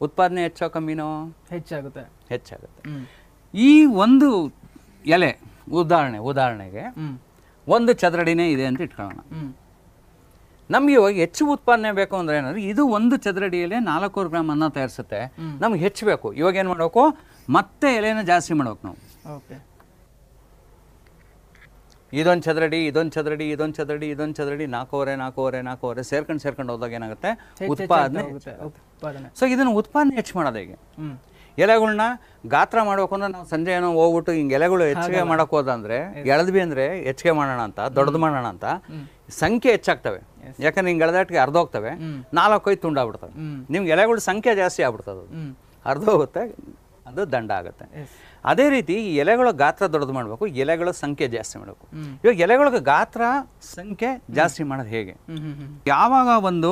ಉತ್ಪಾದನೆ ಹೆಚ್ಚೋ ಕಮ್ಮಿನೋ ಹೆಚ್ಚಾಗುತ್ತೆ ಹೆಚ್ಚಾಗುತ್ತೆ ಈ ಒಂದು ಎಲೆ ಉದಾಹರಣೆ ಉದಾಹರಣೆಗೆ ಒಂದು ಚದರಡಿನೇ ಇದೆ ಅಂತ ಇಟ್ಕೊಳ್ಳೋಣ ನಮ್ಗೆ ಇವಾಗ ಹೆಚ್ಚು ಉತ್ಪಾದನೆ ಬೇಕು ಅಂದ್ರೆ ಏನಂದ್ರೆ ಇದು ಒಂದು ಚದರಡಿಯಲ್ಲಿ ನಾಲ್ಕೂರು ಗ್ರಾಮ್ ಅನ್ನ ತಯಾರಿಸುತ್ತೆ ನಮ್ಗೆ ಹೆಚ್ಚು ಬೇಕು ಇವಾಗ ಏನು ಮಾಡಬೇಕು ಮತ್ತೆ ಎಲೆನ ಜಾಸ್ತಿ ಮಾಡ್ಬೇಕು ನಾವು ಇದೊಂದು ಚದರಡಿ ಇದೊಂದು ಚದರಡಿ ಇದೊಂದು ಚದರಡಿ ಇದೊಂದು ಚದರಡಿ ನಾಲ್ಕೂವರೆ ನಾಲ್ಕೂವರೆ ನಾಲ್ಕೂವರೆ ಸೇರ್ಕೊಂಡು ಸೇರ್ಕೊಂಡು ಹೋದಾಗ ಏನಾಗುತ್ತೆ ಉತ್ಪಾದನೆ ಸೊ ಇದನ್ನ ಉತ್ಪಾದನೆ ಹೆಚ್ಚು ಮಾಡೋದು ಹೇಗೆ ಎಲೆಗಳನ್ನ ಗಾತ್ರ ಮಾಡಬೇಕು ಅಂದ್ರೆ ನಾವು ಸಂಜೆ ಏನೋ ಹೋಗ್ಬಿಟ್ಟು ಹಿಂಗೆ ಎಲೆಗಳು ಹೆಚ್ಚಿಗೆ ಮಾಡೋಕೆ ಹೋದಂದ್ರೆ ಎಳೆದ್ವಿ ಅಂದ್ರೆ ಹೆಚ್ಚಿಗೆ ಮಾಡೋಣ ಅಂತ ದೊಡ್ಡದು ಮಾಡೋಣ ಅಂತ ಸಂಖ್ಯೆ ಹೆಚ್ಚಾಗ್ತವೆ ಯಾಕಂದ್ರೆ ಹಿಂಗೆ ಅರ್ಧ ಅರ್ಧೋಗ್ತವೆ ನಾಲ್ಕು ಐದು ತುಂಡಾಗ್ಬಿಡ್ತವೆ ನಿಮ್ಗೆ ಎಲೆಗಳ ಸಂಖ್ಯೆ ಜಾಸ್ತಿ ಆಗ್ಬಿಡ್ತದ ಅರ್ಧ ಹೋಗುತ್ತೆ ಅದು ದಂಡ ಆಗುತ್ತೆ ಅದೇ ರೀತಿ ಎಲೆಗಳ ಗಾತ್ರ ದೊಡ್ಡದು ಮಾಡಬೇಕು ಎಲೆಗಳ ಸಂಖ್ಯೆ ಜಾಸ್ತಿ ಮಾಡಬೇಕು ಇವಾಗ ಎಲೆಗಳ ಗಾತ್ರ ಸಂಖ್ಯೆ ಜಾಸ್ತಿ ಮಾಡೋದು ಹೇಗೆ ಯಾವಾಗ ಒಂದು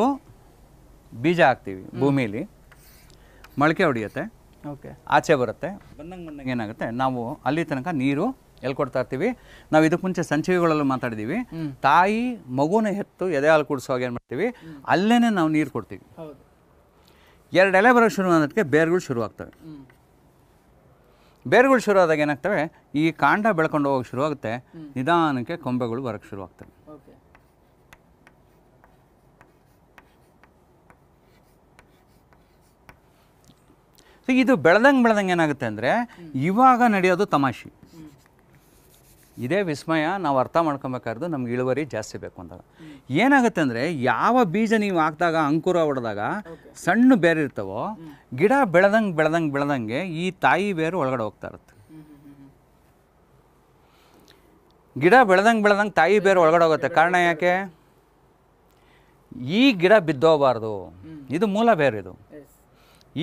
ಬೀಜ ಹಾಕ್ತೀವಿ ಭೂಮಿಲಿ ಮೊಳಕೆ ಹೊಡಿಯುತ್ತೆ ಓಕೆ ಆಚೆ ಬರುತ್ತೆ ಬಂದಂಗೆ ಬಂದಂಗೆ ಏನಾಗುತ್ತೆ ನಾವು ಅಲ್ಲಿ ತನಕ ನೀರು ಕೊಡ್ತಾ ಇರ್ತೀವಿ ನಾವು ಇದಕ್ಕೆ ಮುಂಚೆ ಸಂಚಿಗೆಗಳಲ್ಲಿ ಮಾತಾಡಿದ್ದೀವಿ ತಾಯಿ ಮಗುನ ಹೆತ್ತು ಎದೆ ಹಾಲು ಕುಡಿಸೋ ಹಾಗೆ ಏನು ಮಾಡ್ತೀವಿ ಅಲ್ಲೇ ನಾವು ನೀರು ಕೊಡ್ತೀವಿ ಎರಡು ಎಲೆ ಬರೋಕ್ಕೆ ಶುರು ಆದಕ್ಕೆ ಬೇರುಗಳು ಶುರು ಆಗ್ತವೆ ಬೇರುಗಳು ಶುರು ಆದಾಗ ಏನಾಗ್ತವೆ ಈ ಕಾಂಡ ಬೆಳ್ಕೊಂಡು ಹೋಗೋಕೆ ಶುರುವಾಗುತ್ತೆ ನಿಧಾನಕ್ಕೆ ಕೊಂಬೆಗಳು ಬರೋಕ್ಕೆ ಶುರು ಸೊ ಇದು ಬೆಳೆದಂಗೆ ಬೆಳೆದಂಗೆ ಏನಾಗುತ್ತೆ ಅಂದರೆ ಇವಾಗ ನಡೆಯೋದು ತಮಾಷೆ ಇದೇ ವಿಸ್ಮಯ ನಾವು ಅರ್ಥ ಮಾಡ್ಕೊಬೇಕಾದ್ರೂ ನಮ್ಗೆ ಇಳುವರಿ ಜಾಸ್ತಿ ಬೇಕು ಅಂದಾಗ ಏನಾಗುತ್ತೆ ಅಂದರೆ ಯಾವ ಬೀಜ ನೀವು ಹಾಕಿದಾಗ ಅಂಕುರ ಹೊಡೆದಾಗ ಸಣ್ಣ ಬೇರೆ ಇರ್ತವೋ ಗಿಡ ಬೆಳೆದಂಗೆ ಬೆಳೆದಂಗೆ ಬೆಳೆದಂಗೆ ಈ ತಾಯಿ ಬೇರು ಒಳಗಡೆ ಹೋಗ್ತಾ ಇರುತ್ತೆ ಗಿಡ ಬೆಳೆದಂಗೆ ಬೆಳೆದಂಗೆ ತಾಯಿ ಬೇರು ಒಳಗಡೆ ಹೋಗುತ್ತೆ ಕಾರಣ ಯಾಕೆ ಈ ಗಿಡ ಬಿದ್ದೋಗಬಾರ್ದು ಇದು ಮೂಲ ಬೇರೆ ಇದು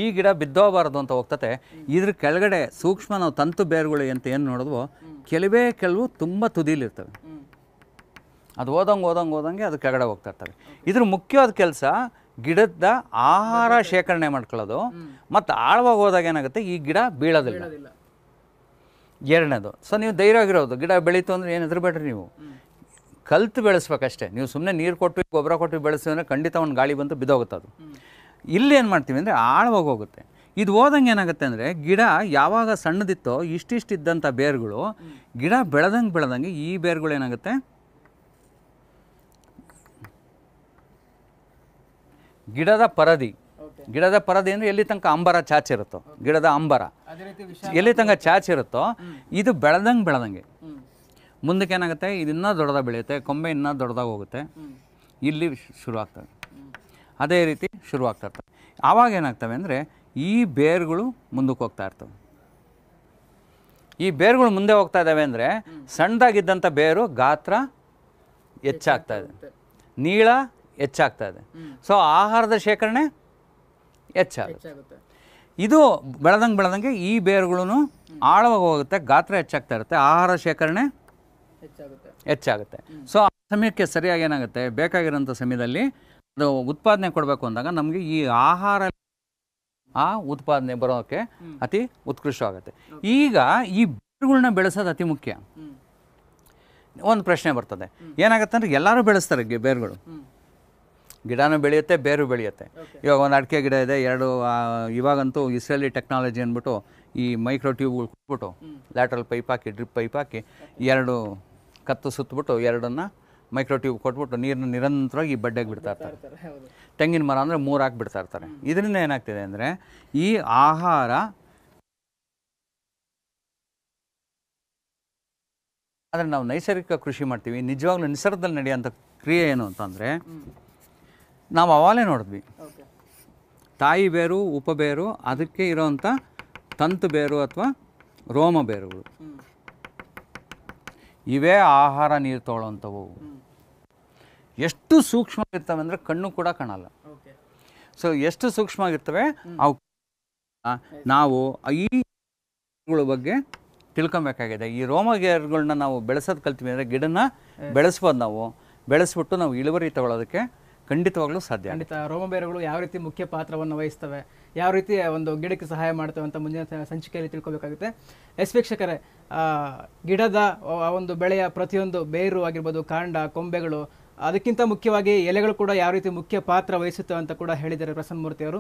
ಈ ಗಿಡ ಬಿದ್ದೋಗಬಾರ್ದು ಅಂತ ಹೋಗ್ತತೆ ಇದ್ರ ಕೆಳಗಡೆ ಸೂಕ್ಷ್ಮ ನಾವು ತಂತು ಬೇರುಗಳು ಅಂತ ಏನು ನೋಡಿದ್ವೋ ಕೆಲವೇ ಕೆಲವು ತುಂಬ ತುದಿಲಿರ್ತವೆ ಅದು ಓದಂಗೆ ಓದಂಗೆ ಓದಂಗೆ ಅದು ಕೆಳಗಡೆ ಹೋಗ್ತಾ ಇರ್ತವೆ ಇದ್ರ ಮುಖ್ಯವಾದ ಕೆಲಸ ಗಿಡದ ಆಹಾರ ಶೇಖರಣೆ ಮಾಡ್ಕೊಳ್ಳೋದು ಮತ್ತು ಆಳವಾಗಿ ಹೋದಾಗ ಏನಾಗುತ್ತೆ ಈ ಗಿಡ ಬೀಳೋದಿಲ್ಲ ಎರಡನೇದು ಸೊ ನೀವು ಧೈರ್ಯವಾಗಿರೋದು ಗಿಡ ಬೆಳೀತು ಅಂದರೆ ಏನು ಬೇಡ್ರಿ ನೀವು ಕಲ್ತು ಬೆಳೆಸ್ಬೇಕಷ್ಟೇ ನೀವು ಸುಮ್ಮನೆ ನೀರು ಕೊಟ್ಟು ಗೊಬ್ಬರ ಕೊಟ್ಟು ಬೆಳೆಸಿದ್ರೆ ಖಂಡಿತ ಒಂದು ಗಾಳಿ ಬಂದು ಬಿದ್ದೋಗುತ್ತೆ ಅದು ಇಲ್ಲಿ ಏನು ಮಾಡ್ತೀವಿ ಅಂದರೆ ಆಳವಾಗಿ ಹೋಗುತ್ತೆ ಇದು ಹೋದಂಗೆ ಏನಾಗುತ್ತೆ ಅಂದರೆ ಗಿಡ ಯಾವಾಗ ಸಣ್ಣದಿತ್ತೋ ಇದ್ದಂಥ ಬೇರುಗಳು ಗಿಡ ಬೆಳೆದಂಗೆ ಬೆಳೆದಂಗೆ ಈ ಬೇರುಗಳು ಏನಾಗುತ್ತೆ ಗಿಡದ ಪರದಿ ಗಿಡದ ಪರದಿ ಅಂದರೆ ಎಲ್ಲಿ ತನಕ ಅಂಬರ ಚಾಚಿರುತ್ತೋ ಗಿಡದ ಅಂಬರ ಎಲ್ಲಿ ತನಕ ಇರುತ್ತೋ ಇದು ಬೆಳೆದಂಗೆ ಬೆಳೆದಂಗೆ ಮುಂದಕ್ಕೆ ಏನಾಗುತ್ತೆ ಇದು ಇನ್ನೂ ದೊಡ್ಡದಾಗ ಬೆಳೆಯುತ್ತೆ ಕೊಂಬೆ ಇನ್ನೂ ದೊಡ್ಡದಾಗ ಹೋಗುತ್ತೆ ಇಲ್ಲಿ ಶುರು ಆಗ್ತದೆ ಅದೇ ರೀತಿ ಶುರುವಾಗ್ತಾ ಇರ್ತವೆ ಆವಾಗ ಏನಾಗ್ತವೆ ಅಂದರೆ ಈ ಬೇರುಗಳು ಮುಂದಕ್ಕೆ ಹೋಗ್ತಾ ಇರ್ತವೆ ಈ ಬೇರುಗಳು ಮುಂದೆ ಹೋಗ್ತಾ ಇದ್ದಾವೆ ಅಂದರೆ ಸಣ್ಣದಾಗಿದ್ದಂಥ ಬೇರು ಗಾತ್ರ ಹೆಚ್ಚಾಗ್ತಾ ಇದೆ ನೀಳ ಹೆಚ್ಚಾಗ್ತಾ ಇದೆ ಸೊ ಆಹಾರದ ಶೇಖರಣೆ ಹೆಚ್ಚಾಗುತ್ತೆ ಇದು ಬೆಳೆದಂಗೆ ಬೆಳೆದಂಗೆ ಈ ಬೇರುಗಳು ಆಳವಾಗಿ ಹೋಗುತ್ತೆ ಗಾತ್ರ ಹೆಚ್ಚಾಗ್ತಾ ಇರುತ್ತೆ ಆಹಾರ ಶೇಖರಣೆ ಹೆಚ್ಚಾಗುತ್ತೆ ಹೆಚ್ಚಾಗುತ್ತೆ ಸೊ ಆ ಸಮಯಕ್ಕೆ ಸರಿಯಾಗಿ ಏನಾಗುತ್ತೆ ಬೇಕಾಗಿರೋಂಥ ಸಮಯದಲ್ಲಿ ಉತ್ಪಾದನೆ ಕೊಡಬೇಕು ಅಂದಾಗ ನಮಗೆ ಈ ಆಹಾರ ಆ ಉತ್ಪಾದನೆ ಬರೋಕ್ಕೆ ಅತಿ ಉತ್ಕೃಷ್ಟವಾಗುತ್ತೆ ಈಗ ಈ ಬೇರುಗಳ್ನ ಬೆಳೆಸೋದು ಅತಿ ಮುಖ್ಯ ಒಂದು ಪ್ರಶ್ನೆ ಬರ್ತದೆ ಏನಾಗುತ್ತೆ ಅಂದರೆ ಎಲ್ಲರೂ ಬೆಳೆಸ್ತಾರೆ ಬೇರುಗಳು ಗಿಡನೂ ಬೆಳೆಯುತ್ತೆ ಬೇರು ಬೆಳೆಯುತ್ತೆ ಇವಾಗ ಒಂದು ಅಡಿಕೆ ಗಿಡ ಇದೆ ಎರಡು ಇವಾಗಂತೂ ಇಸ್ರೇಲಿ ಟೆಕ್ನಾಲಜಿ ಅಂದ್ಬಿಟ್ಟು ಈ ಮೈಕ್ರೋ ಟ್ಯೂಬ್ಗಳು ಕೊಟ್ಬಿಟ್ಟು ಲ್ಯಾಟ್ರಲ್ ಪೈಪ್ ಹಾಕಿ ಡ್ರಿಪ್ ಪೈಪ್ ಹಾಕಿ ಎರಡು ಕತ್ತು ಸುತ್ತಬಿಟ್ಟು ಎರಡನ್ನು ಮೈಕ್ರೋ ಟ್ಯೂಬ್ ಕೊಟ್ಬಿಟ್ಟು ನೀರನ್ನು ನಿರಂತರವಾಗಿ ಈ ಬಡ್ಡೆಗೆ ಬಿಡ್ತಾ ಇರ್ತಾರೆ ತೆಂಗಿನ ಮರ ಅಂದರೆ ಮೂರು ಹಾಕಿ ಬಿಡ್ತಾ ಇರ್ತಾರೆ ಇದರಿಂದ ಏನಾಗ್ತಿದೆ ಅಂದರೆ ಈ ಆಹಾರ ಆದರೆ ನಾವು ನೈಸರ್ಗಿಕ ಕೃಷಿ ಮಾಡ್ತೀವಿ ನಿಜವಾಗ್ಲೂ ನಿಸರ್ಗದಲ್ಲಿ ನಡೆಯುವಂಥ ಕ್ರಿಯೆ ಏನು ಅಂತಂದರೆ ನಾವು ಅವಾಲೇ ನೋಡಿದ್ವಿ ತಾಯಿ ಬೇರು ಉಪ ಬೇರು ಅದಕ್ಕೆ ಇರೋವಂಥ ತಂತು ಬೇರು ಅಥವಾ ರೋಮ ಬೇರುಗಳು ಇವೇ ಆಹಾರ ನೀರು ತೊಗೊಳ್ಳೋವಂಥವು ಎಷ್ಟು ಸೂಕ್ಷ್ಮವಾಗಿರ್ತವೆ ಅಂದರೆ ಕಣ್ಣು ಕೂಡ ಕಾಣಲ್ಲ ಸೊ ಎಷ್ಟು ಸೂಕ್ಷ್ಮವಾಗಿರ್ತವೆ ಅವು ನಾವು ಈ ಬಗ್ಗೆ ತಿಳ್ಕೊಬೇಕಾಗಿದೆ ಈ ರೋಮಗೇರ್ಗಳನ್ನ ನಾವು ಬೆಳೆಸೋದು ಕಲ್ತೀವಿ ಅಂದರೆ ಗಿಡನ ಬೆಳೆಸ್ಬೋದು ನಾವು ಬೆಳೆಸ್ಬಿಟ್ಟು ನಾವು ಇಳುವರಿ ತಗೊಳ್ಳೋದಕ್ಕೆ ಖಂಡಿತವಾಗ್ಲೂ ಸಾಧ್ಯ ಖಂಡಿತ ರೋಮಬೇರುಗಳು ಯಾವ ರೀತಿ ಮುಖ್ಯ ಪಾತ್ರವನ್ನು ವಹಿಸ್ತವೆ ಯಾವ ರೀತಿ ಒಂದು ಗಿಡಕ್ಕೆ ಸಹಾಯ ಮಾಡ್ತವೆ ಅಂತ ಮುಂದಿನ ಸಂಚಿಕೆಯಲ್ಲಿ ತಿಳ್ಕೊಬೇಕಾಗುತ್ತೆ ಎಸ್ ವೀಕ್ಷಕರೇ ಗಿಡದ ಒಂದು ಬೆಳೆಯ ಪ್ರತಿಯೊಂದು ಬೇರು ಆಗಿರ್ಬೋದು ಕಾಂಡ ಕೊಂಬೆಗಳು ಅದಕ್ಕಿಂತ ಮುಖ್ಯವಾಗಿ ಎಲೆಗಳು ಕೂಡ ಯಾವ ರೀತಿ ಮುಖ್ಯ ಪಾತ್ರ ವಹಿಸುತ್ತವೆ ಅಂತ ಕೂಡ ಹೇಳಿದ್ದಾರೆ ಪ್ರಸನ್ನಮೂರ್ತಿ ಅವರು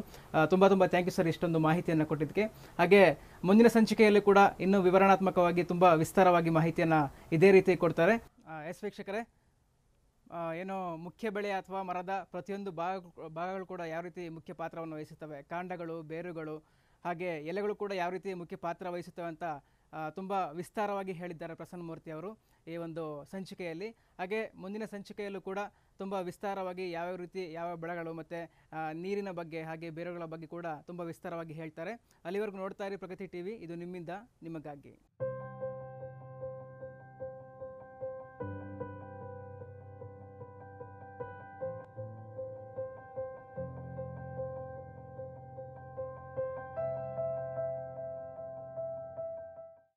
ತುಂಬ ತುಂಬ ಥ್ಯಾಂಕ್ ಯು ಸರ್ ಇಷ್ಟೊಂದು ಮಾಹಿತಿಯನ್ನು ಕೊಟ್ಟಿದ್ದಕ್ಕೆ ಹಾಗೆ ಮುಂದಿನ ಸಂಚಿಕೆಯಲ್ಲಿ ಕೂಡ ಇನ್ನೂ ವಿವರಣಾತ್ಮಕವಾಗಿ ತುಂಬ ವಿಸ್ತಾರವಾಗಿ ಮಾಹಿತಿಯನ್ನು ಇದೇ ರೀತಿ ಕೊಡ್ತಾರೆ ಎಸ್ ವೀಕ್ಷಕರೇ ಏನು ಮುಖ್ಯ ಬೆಳೆ ಅಥವಾ ಮರದ ಪ್ರತಿಯೊಂದು ಭಾಗ ಭಾಗಗಳು ಕೂಡ ಯಾವ ರೀತಿ ಮುಖ್ಯ ಪಾತ್ರವನ್ನು ವಹಿಸುತ್ತವೆ ಕಾಂಡಗಳು ಬೇರುಗಳು ಹಾಗೆ ಎಲೆಗಳು ಕೂಡ ಯಾವ ರೀತಿ ಮುಖ್ಯ ಪಾತ್ರ ವಹಿಸುತ್ತವೆ ಅಂತ ತುಂಬ ವಿಸ್ತಾರವಾಗಿ ಹೇಳಿದ್ದಾರೆ ಪ್ರಸನ್ನ ಮೂರ್ತಿ ಅವರು ಈ ಒಂದು ಸಂಚಿಕೆಯಲ್ಲಿ ಹಾಗೆ ಮುಂದಿನ ಸಂಚಿಕೆಯಲ್ಲೂ ಕೂಡ ತುಂಬ ವಿಸ್ತಾರವಾಗಿ ಯಾವ್ಯಾವ ರೀತಿ ಯಾವ್ಯಾವ ಬೆಳೆಗಳು ಮತ್ತು ನೀರಿನ ಬಗ್ಗೆ ಹಾಗೆ ಬೇರುಗಳ ಬಗ್ಗೆ ಕೂಡ ತುಂಬ ವಿಸ್ತಾರವಾಗಿ ಹೇಳ್ತಾರೆ ಅಲ್ಲಿವರೆಗೂ ನೋಡ್ತಾ ಇರಿ ಪ್ರಗತಿ ಟಿ ಇದು ನಿಮ್ಮಿಂದ ನಿಮಗಾಗಿ